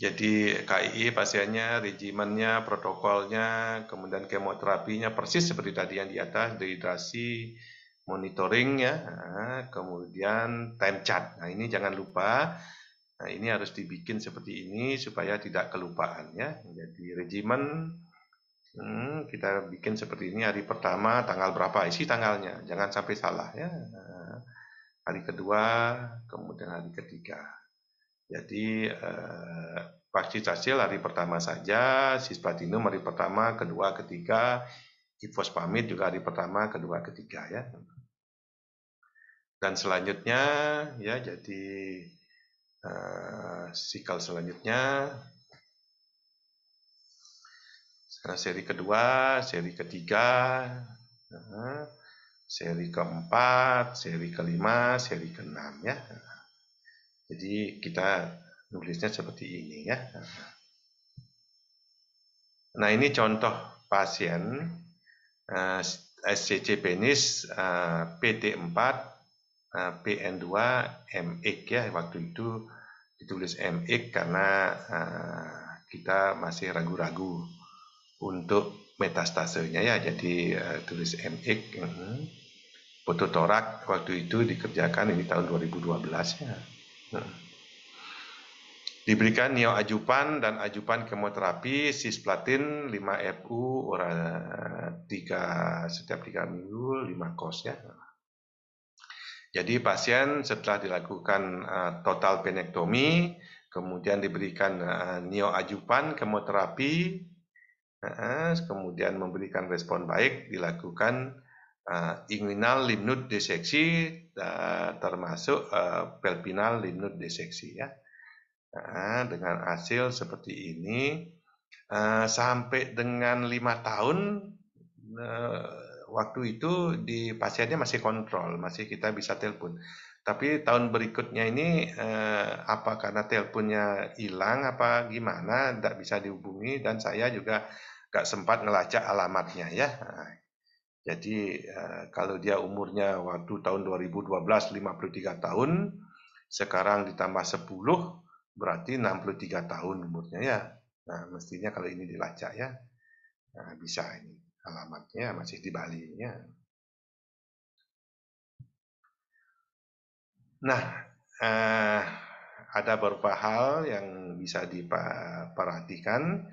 Jadi KII pasiennya, regimennya, protokolnya, kemudian kemoterapinya persis seperti tadi yang di atas, dehidrasi, monitoring ya, nah, kemudian time chart. Nah ini jangan lupa, nah ini harus dibikin seperti ini supaya tidak kelupaan ya. Jadi regimen hmm, kita bikin seperti ini hari pertama tanggal berapa isi tanggalnya, jangan sampai salah ya. Nah, hari kedua, kemudian hari ketiga. Jadi eh, hasil hari pertama saja, Sisplatinum hari pertama, kedua, ketiga, pamit juga hari pertama, kedua, ketiga ya. Dan selanjutnya ya jadi eh, sikal selanjutnya Nah, seri kedua, seri ketiga, eh, seri keempat, seri kelima, seri keenam ya. Jadi kita nulisnya seperti ini ya. Nah ini contoh pasien eh, SCC penis PT4 PN2 MX ya waktu itu ditulis MX karena eh, kita masih ragu-ragu untuk metastasenya ya jadi uh, tulis MX uh, mm-hmm. foto torak waktu itu dikerjakan ini tahun 2012 ya Nah. Diberikan neoajupan dan ajupan kemoterapi cisplatin 5 FU orang 3 setiap 3 minggu 5 kos ya. Jadi pasien setelah dilakukan eh, total penektomi kemudian diberikan eh, neoajupan kemoterapi eh, kemudian memberikan respon baik dilakukan uh, inguinal limnud diseksi uh, eh, termasuk uh, pelpinal limnud diseksi ya. Nah, dengan hasil seperti ini uh, sampai dengan lima tahun uh, waktu itu di pasiennya masih kontrol, masih kita bisa telepon. Tapi tahun berikutnya ini eh, apa karena teleponnya hilang apa gimana tidak bisa dihubungi dan saya juga gak sempat ngelacak alamatnya ya. Nah, jadi eh, kalau dia umurnya waktu tahun 2012 53 tahun, sekarang ditambah 10 berarti 63 tahun umurnya ya. Nah, mestinya kalau ini dilacak ya. Nah, bisa ini alamatnya masih di Bali ya. Nah, eh, ada beberapa hal yang bisa diperhatikan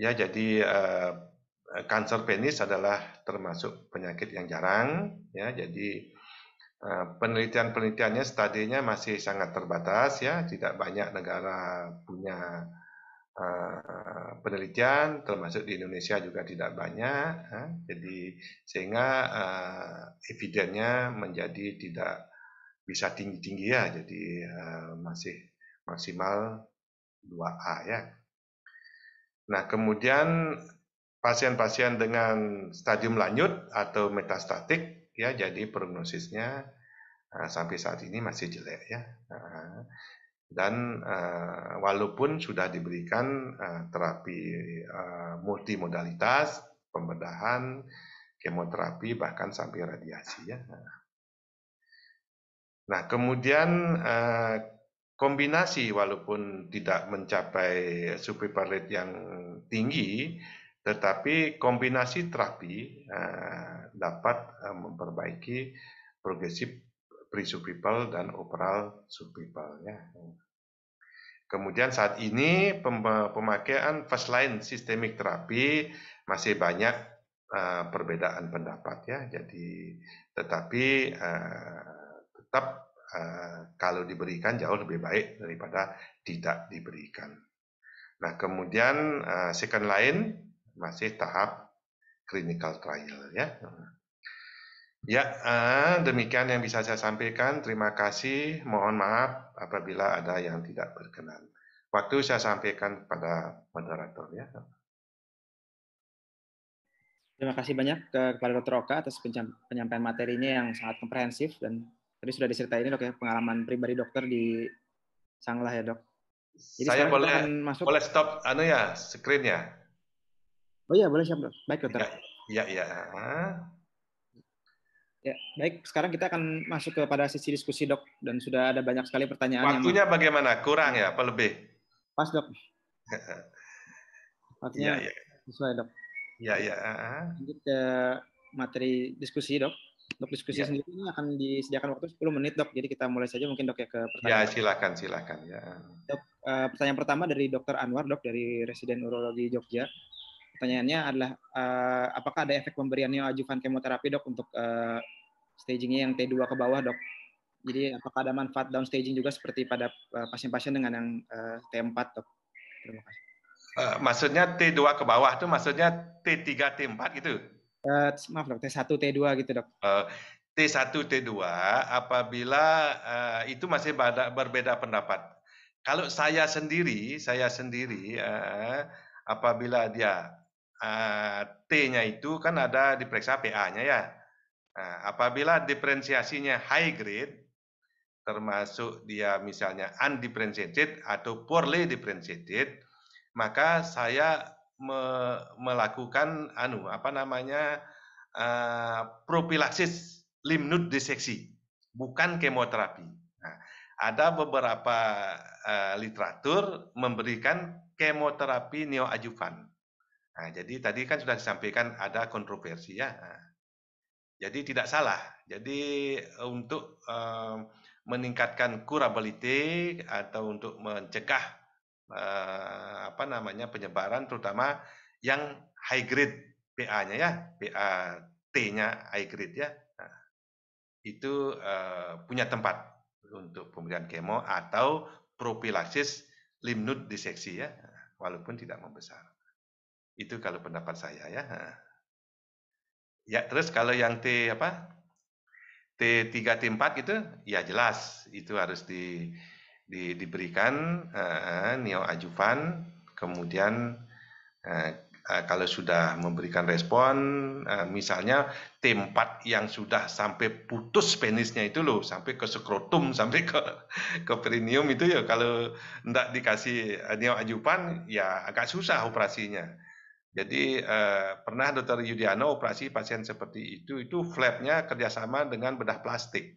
ya jadi eh, Eh, kanker penis adalah termasuk penyakit yang jarang ya jadi eh, penelitian-penelitiannya stadinya masih sangat terbatas ya tidak banyak negara punya eh, penelitian termasuk di Indonesia juga tidak banyak ya. jadi sehingga uh, evidennya menjadi tidak bisa tinggi-tinggi ya jadi masih maksimal 2A ya Nah, kemudian pasien-pasien dengan stadium lanjut atau metastatik ya jadi prognosisnya uh, sampai saat ini masih jelek ya uh, dan uh, walaupun sudah diberikan uh, terapi uh, multimodalitas pembedahan kemoterapi bahkan sampai radiasi ya nah kemudian uh, kombinasi walaupun tidak mencapai superior rate yang tinggi tetapi kombinasi terapi eh, dapat eh, memperbaiki progresif pre dan operal subpipal. Ya. Kemudian saat ini pemakaian first line sistemik terapi masih banyak eh, perbedaan pendapat ya. Jadi tetapi tetap kalau diberikan jauh lebih baik daripada tidak diberikan. Nah kemudian second line masih tahap clinical trial ya. Ya, eh, demikian yang bisa saya sampaikan. Terima kasih. Mohon maaf apabila ada yang tidak berkenan. Waktu saya sampaikan pada moderator ya. Terima kasih banyak ke, kepada Dr. Oka atas penyampaian materinya yang sangat komprehensif dan tadi sudah ini dok ya pengalaman pribadi dokter di Sanglah ya dok. Jadi saya boleh masuk. boleh stop anu ya screen ya. Oh iya, boleh siap dok. Baik dokter. Iya, iya. Ya. ya, baik. Sekarang kita akan masuk kepada sisi diskusi dok, dan sudah ada banyak sekali pertanyaan. Waktunya bagaimana? Kurang ya, apa lebih? Pas dok. Waktunya ya, sesuai dok. Iya, iya. Lanjut ke materi diskusi dok. Untuk diskusi ya. sendiri ini akan disediakan waktu 10 menit dok, jadi kita mulai saja mungkin dok ya ke ya, pertanyaan. Ya silakan silakan ya. Dok, eh, pertanyaan pertama dari Dokter Anwar dok dari Residen Urologi Jogja pertanyaannya adalah uh, apakah ada efek pemberian neoadjuvan kemoterapi dok untuk uh, stagingnya yang T2 ke bawah dok? Jadi apakah ada manfaat staging juga seperti pada eh, pasien-pasien uh, dengan yang uh, T4 dok? Terima kasih. Uh, maksudnya T2 ke bawah itu maksudnya T3, T4 gitu? Uh, maaf dok, T1, T2 gitu dok. Uh, T1, T2 apabila uh, itu masih bada, berbeda pendapat. Kalau saya sendiri, saya sendiri uh, apabila dia Eh, T-nya itu kan ada diperiksa PA-nya ya. Nah, apabila diferensiasinya high grade, termasuk dia misalnya undifferentiated atau poorly differentiated, maka saya me melakukan anu apa namanya uh, eh, profilaksis limnut diseksi, bukan kemoterapi. Nah, ada beberapa uh, literatur memberikan kemoterapi neoadjuvan. Nah, jadi tadi kan sudah disampaikan ada kontroversi ya. Nah. jadi tidak salah. Jadi e, untuk e, meningkatkan curability atau untuk mencegah uh, apa namanya penyebaran terutama yang high grade PA-nya ya, PA T-nya high grade ya. Nah. itu uh, punya tempat untuk pemberian kemo atau profilaksis limnut diseksi ya, nah, walaupun tidak membesar. Itu kalau pendapat saya ya. Ya, terus kalau yang T apa? t tiga T4 itu ya jelas itu harus di, di diberikan uh, neo ajuvan kemudian uh, uh, kalau sudah memberikan respon uh, misalnya T4 yang sudah sampai putus penisnya itu loh sampai ke skrotum sampai ke ke perineum itu ya kalau tidak dikasih neo ajuvan ya agak susah operasinya jadi eh, pernah Dr. Yudiano operasi pasien seperti itu, itu flapnya kerjasama dengan bedah plastik.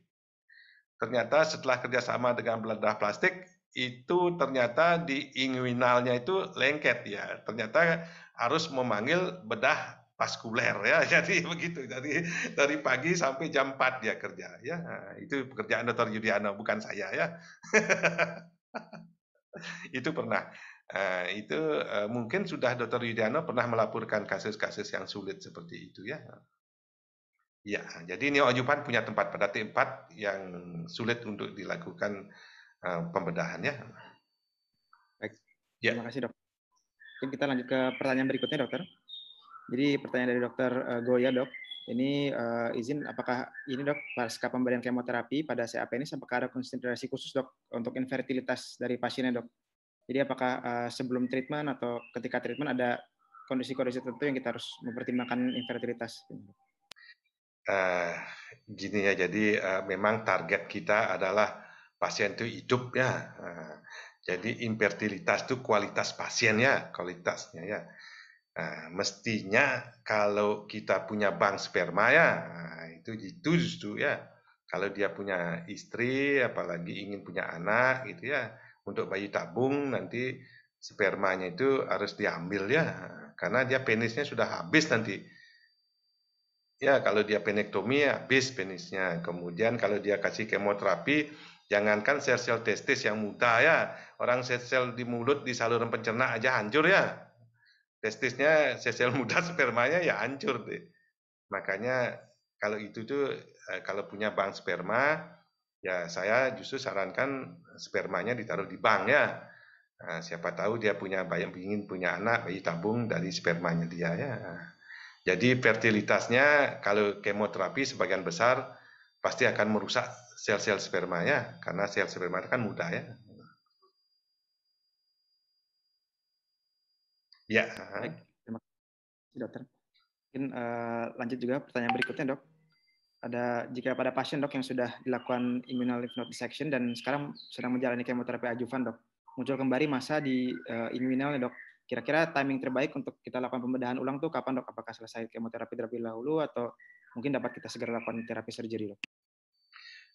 Ternyata setelah kerjasama dengan bedah plastik, itu ternyata di inguinalnya itu lengket ya. Ternyata harus memanggil bedah vaskuler ya. Jadi begitu Jadi dari pagi sampai jam 4 dia kerja ya. Nah, itu pekerjaan Dr. Yudiano bukan saya ya. itu pernah. Eh, itu uh, mungkin sudah Dr. Yudiano pernah melaporkan kasus-kasus yang sulit seperti itu ya. Ya, jadi neo ajupan punya tempat pada tempat yang sulit untuk dilakukan uh, eh, pembedahannya. Baik. Ya. Terima kasih, Dok. Mungkin kita lanjut ke pertanyaan berikutnya, Dokter. Jadi pertanyaan dari Dokter uh, Goya, Dok. Ini uh, izin apakah ini, Dok, pasca pemberian kemoterapi pada CAP ini apakah ada konsentrasi khusus, Dok, untuk infertilitas dari pasiennya, Dok? Jadi apakah uh, sebelum treatment atau ketika treatment ada kondisi-kondisi tertentu yang kita harus mempertimbangkan infertilitas? Uh, gini ya, jadi uh, memang target kita adalah pasien itu hidup ya. Uh, jadi infertilitas itu kualitas pasien ya, kualitasnya ya. Nah, mestinya kalau kita punya bank sperma ya, uh, itu itu justru ya. Kalau dia punya istri, apalagi ingin punya anak gitu ya, untuk bayi tabung nanti spermanya itu harus diambil ya karena dia penisnya sudah habis nanti ya kalau dia penektomi ya habis penisnya kemudian kalau dia kasih kemoterapi jangankan sel-sel testis yang muda ya orang sel-sel di mulut di saluran pencerna aja hancur ya testisnya sel-sel muda spermanya ya hancur deh makanya kalau itu tuh eh, kalau punya bank sperma ya saya justru sarankan eh, spermanya ditaruh di bank ya. Nah, siapa tahu dia punya yang ingin punya anak bayi tabung dari spermanya dia ya. Jadi fertilitasnya kalau kemoterapi sebagian besar pasti akan merusak sel-sel spermanya karena sel sperma kan muda ya. Ya. Baik, terima kasih dokter. Mungkin uh, lanjut juga pertanyaan berikutnya dok ada jika pada pasien dok yang sudah dilakukan immunal lymph node dissection dan sekarang sedang menjalani kemoterapi adjuvan dok muncul kembali masa di uh, eh, immunalnya dok kira-kira timing terbaik untuk kita lakukan pembedahan ulang tuh kapan dok apakah selesai kemoterapi terlebih dahulu atau mungkin dapat kita segera lakukan terapi surgery dok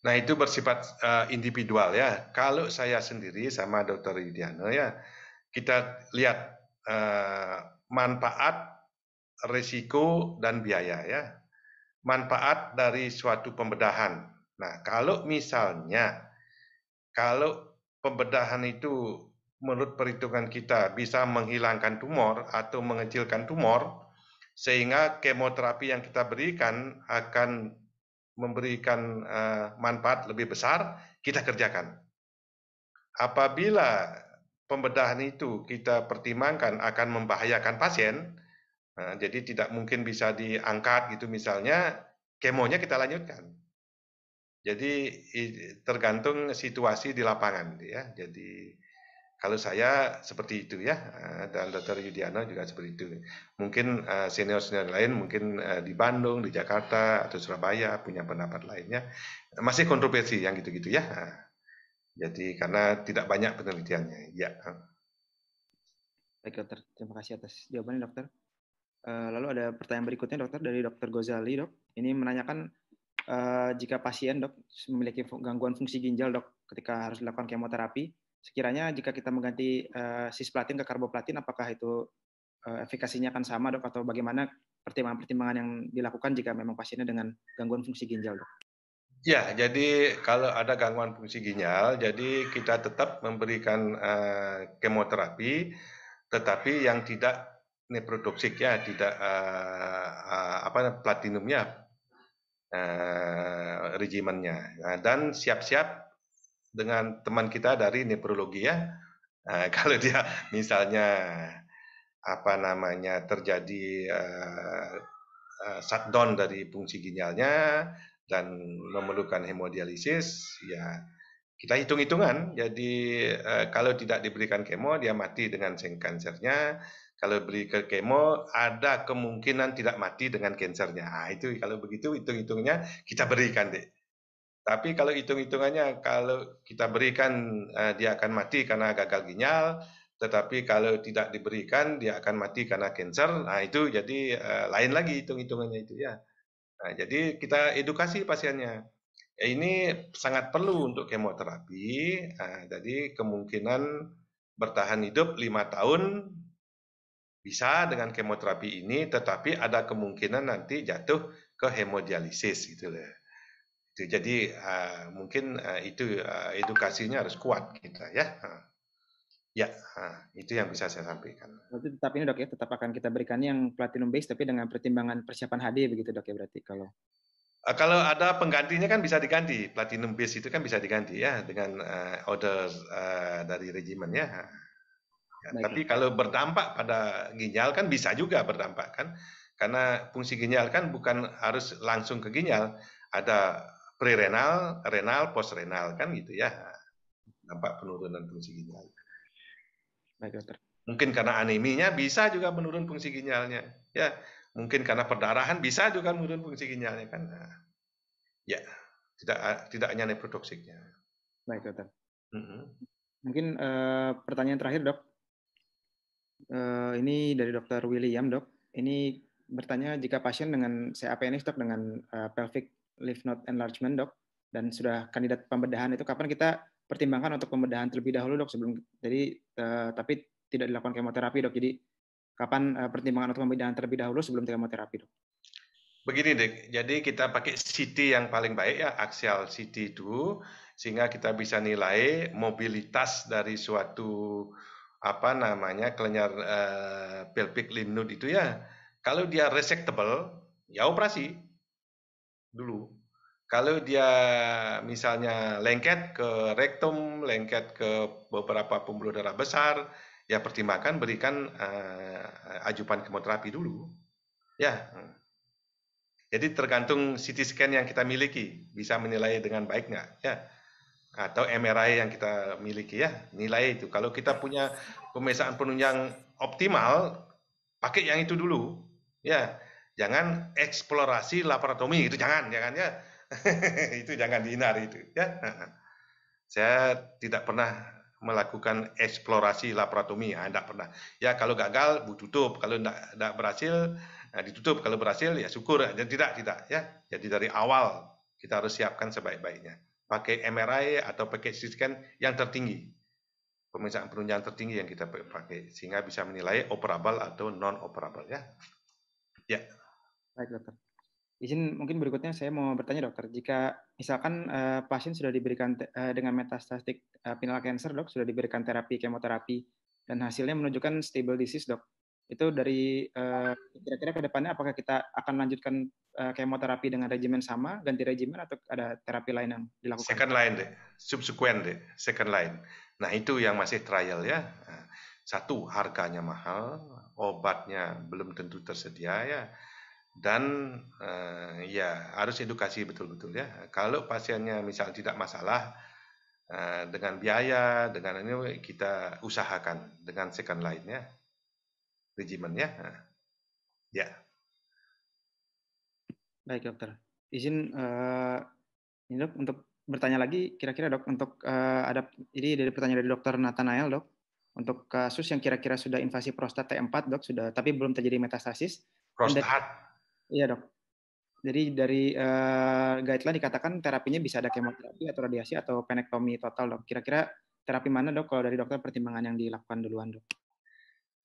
nah itu bersifat uh, individual ya kalau saya sendiri sama dokter Yudiano ya kita lihat uh, manfaat resiko dan biaya ya manfaat dari suatu pembedahan. Nah, kalau misalnya kalau pembedahan itu menurut perhitungan kita bisa menghilangkan tumor atau mengecilkan tumor sehingga kemoterapi yang kita berikan akan memberikan eh, manfaat lebih besar, kita kerjakan. Apabila pembedahan itu kita pertimbangkan akan membahayakan pasien, Nah, jadi tidak mungkin bisa diangkat gitu misalnya, kemonya kita lanjutkan. Jadi tergantung situasi di lapangan gitu ya. Jadi kalau saya seperti itu ya, eh, dan Dr. Yudiana juga seperti itu. Mungkin eh, senior-senior lain mungkin eh, di Bandung, di Jakarta, atau Surabaya punya pendapat lainnya. Masih kontroversi yang gitu-gitu ya. Jadi karena tidak banyak penelitiannya. Ya. Baik dokter, terima kasih atas jawabannya dokter. Eh, lalu ada pertanyaan berikutnya dokter dari dokter Gozali dok. Ini menanyakan eh, jika pasien dok memiliki gangguan fungsi ginjal dok ketika harus dilakukan kemoterapi, sekiranya jika kita mengganti uh, eh, cisplatin ke karboplatin, apakah itu uh, efikasinya akan sama dok atau bagaimana pertimbangan-pertimbangan yang dilakukan jika memang pasiennya dengan gangguan fungsi ginjal dok? Ya, jadi kalau ada gangguan fungsi ginjal, jadi kita tetap memberikan uh, kemoterapi, tetapi yang tidak ya tidak uh, uh, apa platinumnya uh, regimennya nah, dan siap-siap dengan teman kita dari neprologi ya uh, kalau dia misalnya apa namanya terjadi uh, uh, shutdown dari fungsi ginjalnya dan memerlukan hemodialisis ya kita hitung-hitungan jadi uh, kalau tidak diberikan kemo dia mati dengan sel kansernya kalau beli ke kemo, ada kemungkinan tidak mati dengan kansernya. Nah, itu kalau begitu hitung-hitungnya kita berikan deh. Tapi kalau hitung-hitungannya, kalau kita berikan uh, dia akan mati karena gagal ginjal, tetapi kalau tidak diberikan dia akan mati karena kanker. Nah, itu jadi uh, lain lagi hitung-hitungannya itu ya. Nah, jadi kita edukasi pasiennya. Ya, ini sangat perlu untuk kemoterapi. Nah, jadi kemungkinan bertahan hidup lima tahun bisa dengan kemoterapi ini tetapi ada kemungkinan nanti jatuh ke hemodialisis gitu loh. jadi uh, mungkin uh, itu uh, edukasinya harus kuat kita ya. Uh. Ya, uh, itu yang bisa saya sampaikan. Berarti tetap ini dok ya, tetap akan kita berikan yang platinum base tapi dengan pertimbangan persiapan HD begitu dok ya berarti kalau uh, kalau ada penggantinya kan bisa diganti platinum base itu kan bisa diganti ya dengan uh, order uh, dari regimen ya. Ya, tapi kalau berdampak pada ginjal kan bisa juga berdampak kan, karena fungsi ginjal kan bukan harus langsung ke ginjal, ada prerenal, renal, postrenal kan gitu ya, dampak penurunan fungsi ginjal. Baik dokter. Mungkin karena anemia bisa juga menurun fungsi ginjalnya, ya. Mungkin karena perdarahan bisa juga menurun fungsi ginjalnya kan. Nah, ya, tidak tidak hanya nefrotoksiknya. Baik dokter. Mm -hmm. Mungkin uh, pertanyaan terakhir dok, Uh, ini dari Dokter William, dok. Ini bertanya jika pasien dengan CAPNS, dok, dengan uh, pelvic lymph node enlargement, dok, dan sudah kandidat pembedahan itu kapan kita pertimbangkan untuk pembedahan terlebih dahulu, dok, sebelum jadi uh, tapi tidak dilakukan kemoterapi, dok. Jadi kapan uh, pertimbangan untuk pembedahan terlebih dahulu sebelum kemoterapi, dok? Begini, dek. Jadi kita pakai CT yang paling baik ya, axial CT itu, sehingga kita bisa nilai mobilitas dari suatu apa namanya kelenjar uh, eh, pelvic lymph node itu ya kalau dia resectable ya operasi dulu kalau dia misalnya lengket ke rektum lengket ke beberapa pembuluh darah besar ya pertimbangkan berikan uh, ajupan kemoterapi dulu ya jadi tergantung CT scan yang kita miliki bisa menilai dengan baik nggak ya atau MRI yang kita miliki ya nilai itu kalau kita punya pemeriksaan penunjang optimal pakai yang itu dulu ya jangan eksplorasi laparotomi itu jangan jangan ya itu jangan dihindari itu ya saya tidak pernah melakukan eksplorasi laparotomi ya tidak pernah ya kalau gagal bu tutup kalau tidak berhasil nah, ditutup kalau berhasil ya syukur jadi tidak tidak ya jadi dari awal kita harus siapkan sebaik-baiknya pakai MRI atau pakai CT scan yang tertinggi. Pemeriksaan penunjang tertinggi yang kita pakai sehingga bisa menilai operable atau non operable ya. Ya. Baik, Dokter. Izin mungkin berikutnya saya mau bertanya dokter, jika misalkan uh, pasien sudah diberikan uh, dengan metastatik uh, eh, cancer dok, sudah diberikan terapi kemoterapi dan hasilnya menunjukkan stable disease dok, itu dari uh, kira-kira ke depannya apakah kita akan lanjutkan uh, kemoterapi dengan regimen sama ganti regimen atau ada terapi lain yang dilakukan second line deh subsequent deh second line nah itu yang masih trial ya nah, satu harganya mahal obatnya belum tentu tersedia ya dan uh, ya harus edukasi betul-betul ya kalau pasiennya misal tidak masalah dengan biaya dengan ini kita usahakan dengan second line ya regimennya. Nah, ya. Baik dokter, izin uh, ini dok untuk bertanya lagi kira-kira dok untuk uh, ada ini dari pertanyaan dari dokter Nathanael dok untuk kasus yang kira-kira sudah invasi prostat T4 dok sudah tapi belum terjadi metastasis. Prostat. Iya dok. Jadi dari uh, guideline dikatakan terapinya bisa ada kemoterapi atau radiasi atau penektomi total dok. Kira-kira terapi mana dok kalau dari dokter pertimbangan yang dilakukan duluan dok?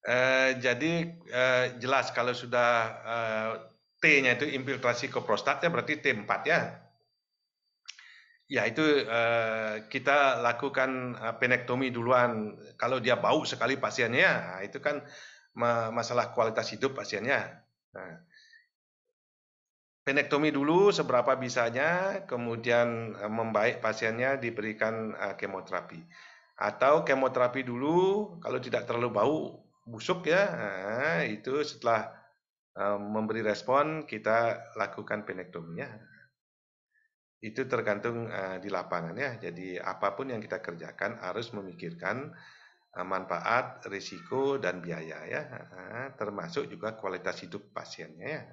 Eh, jadi eh, jelas kalau sudah eh, T-nya itu infiltrasi ke prostat ya berarti T4 ya. Ya itu eh, kita lakukan eh, penektomi duluan. Kalau dia bau sekali pasiennya, nah, itu kan masalah kualitas hidup pasiennya. Nah, penektomi dulu seberapa bisanya, kemudian eh, membaik pasiennya diberikan kemoterapi. Atau kemoterapi dulu, kalau tidak terlalu bau, busuk ya, nah, itu setelah uh, memberi respon kita lakukan penektominya. Itu tergantung uh, di lapangan ya. Jadi apapun yang kita kerjakan harus memikirkan uh, manfaat, risiko dan biaya ya, uh, termasuk juga kualitas hidup pasiennya ya.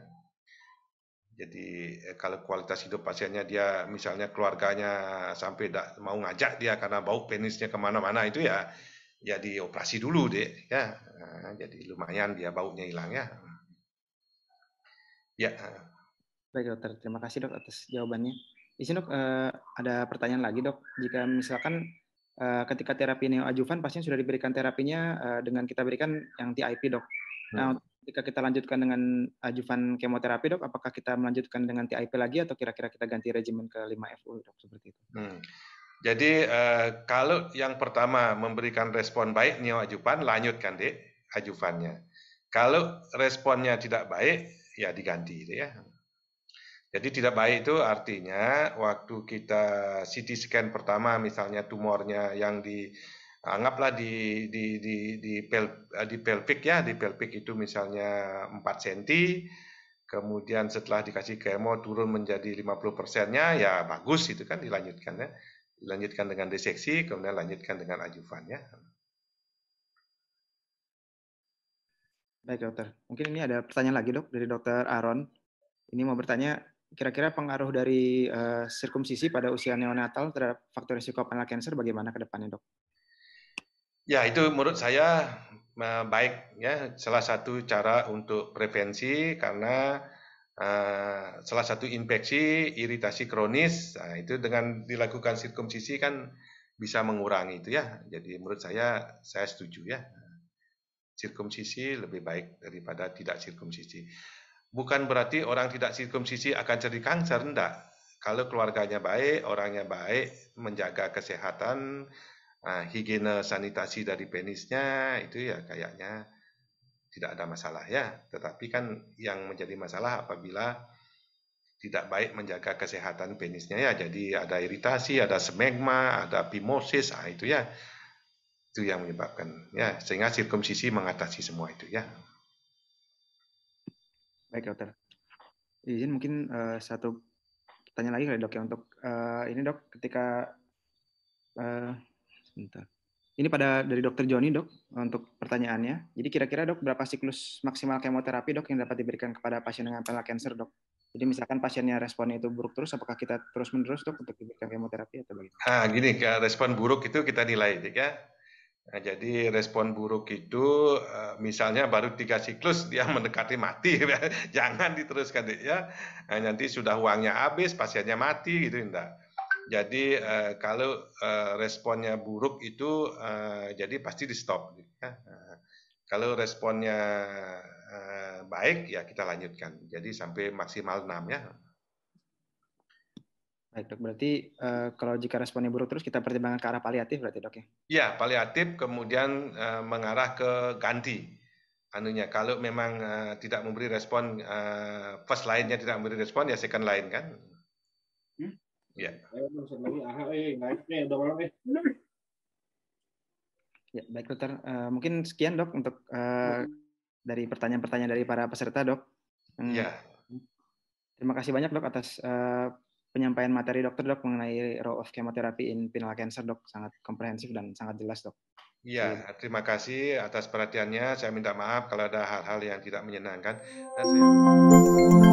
Jadi kalau kualitas hidup pasiennya dia misalnya keluarganya sampai tidak mau ngajak dia karena bau penisnya kemana-mana itu ya ya operasi dulu deh ya nah, jadi lumayan dia baunya hilang ya ya eh. baik dokter terima kasih dok atas jawabannya di sini dok eh, ada pertanyaan lagi dok jika misalkan eh, ketika terapi neoadjuvan pasien sudah diberikan terapinya dengan kita berikan yang TIP dok hmm. nah hmm. ketika kita lanjutkan dengan adjuvan kemoterapi dok apakah kita melanjutkan dengan TIP lagi atau kira-kira kita ganti regimen ke 5 FU dok seperti itu hmm. Jadi eh, kalau yang pertama memberikan respon baik nio ajupan, lanjutkan deh ajupannya. Kalau responnya tidak baik, ya diganti deh ya. Jadi tidak baik itu artinya waktu kita CT scan pertama misalnya tumornya yang di anggaplah di di di di, pel, eh, di pelvic ya, di pelvic itu misalnya 4 cm, kemudian setelah dikasih kemo turun menjadi 50 persennya ya bagus itu kan dilanjutkan ya. Lanjutkan dengan diseksi, kemudian lanjutkan dengan ya. Baik dokter, mungkin ini ada pertanyaan lagi dok dari dokter Aaron. Ini mau bertanya, kira-kira pengaruh dari uh, eh, sirkumsisi pada usia neonatal terhadap faktor risiko panel cancer bagaimana ke depannya dok? Ya itu menurut saya eh, baik ya salah satu cara untuk prevensi karena Eh, salah satu infeksi iritasi kronis nah, itu dengan dilakukan sirkumsisi kan bisa mengurangi itu ya jadi menurut saya saya setuju ya sirkumsisi lebih baik daripada tidak sirkumsisi bukan berarti orang tidak sirkumsisi akan jadi kanker enggak kalau keluarganya baik orangnya baik menjaga kesehatan uh, higiene sanitasi dari penisnya itu ya kayaknya tidak ada masalah ya. Tetapi kan yang menjadi masalah apabila tidak baik menjaga kesehatan penisnya ya. Jadi ada iritasi, ada smegma, ada pimosis, ah itu ya. Itu yang menyebabkan ya. Sehingga sirkumsisi mengatasi semua itu ya. Baik dokter. Izin mungkin uh, satu tanya lagi kali dok ya untuk uh, ini dok ketika uh, sebentar. Ini pada dari Dokter Joni dok untuk pertanyaannya. Jadi kira-kira dok berapa siklus maksimal kemoterapi dok yang dapat diberikan kepada pasien dengan panel cancer dok? Jadi misalkan pasiennya responnya itu buruk terus, apakah kita terus menerus dok untuk diberikan kemoterapi atau bagaimana? Ah gini, respon buruk itu kita nilai ya. Nah, jadi respon buruk itu eh, misalnya baru tiga siklus dia mendekati mati, ya. jangan diteruskan ya. Nah, nanti sudah uangnya habis, pasiennya mati gitu enggak. Jadi uh, kalau uh, responnya buruk itu uh, jadi pasti di stop. Gitu ya. Uh, kalau responnya uh, baik ya kita lanjutkan. Jadi sampai maksimal 6 ya. Baik dok, berarti uh, kalau jika responnya buruk terus kita pertimbangkan ke arah paliatif berarti dok ya? Iya, paliatif kemudian uh, mengarah ke ganti. Anunya, kalau memang uh, tidak memberi respon, uh, first line tidak memberi respon, ya second lain kan. Ya. naiknya eh, malam eh. Ya, baik dokter. Uh, mungkin sekian dok untuk uh, dari pertanyaan-pertanyaan dari para peserta dok. Ya. Terima kasih banyak dok atas uh, penyampaian materi dokter dok mengenai role of chemotherapy in penile cancer dok sangat komprehensif dan sangat jelas dok. Iya, terima kasih atas perhatiannya. Saya minta maaf kalau ada hal-hal yang tidak menyenangkan. Dan saya...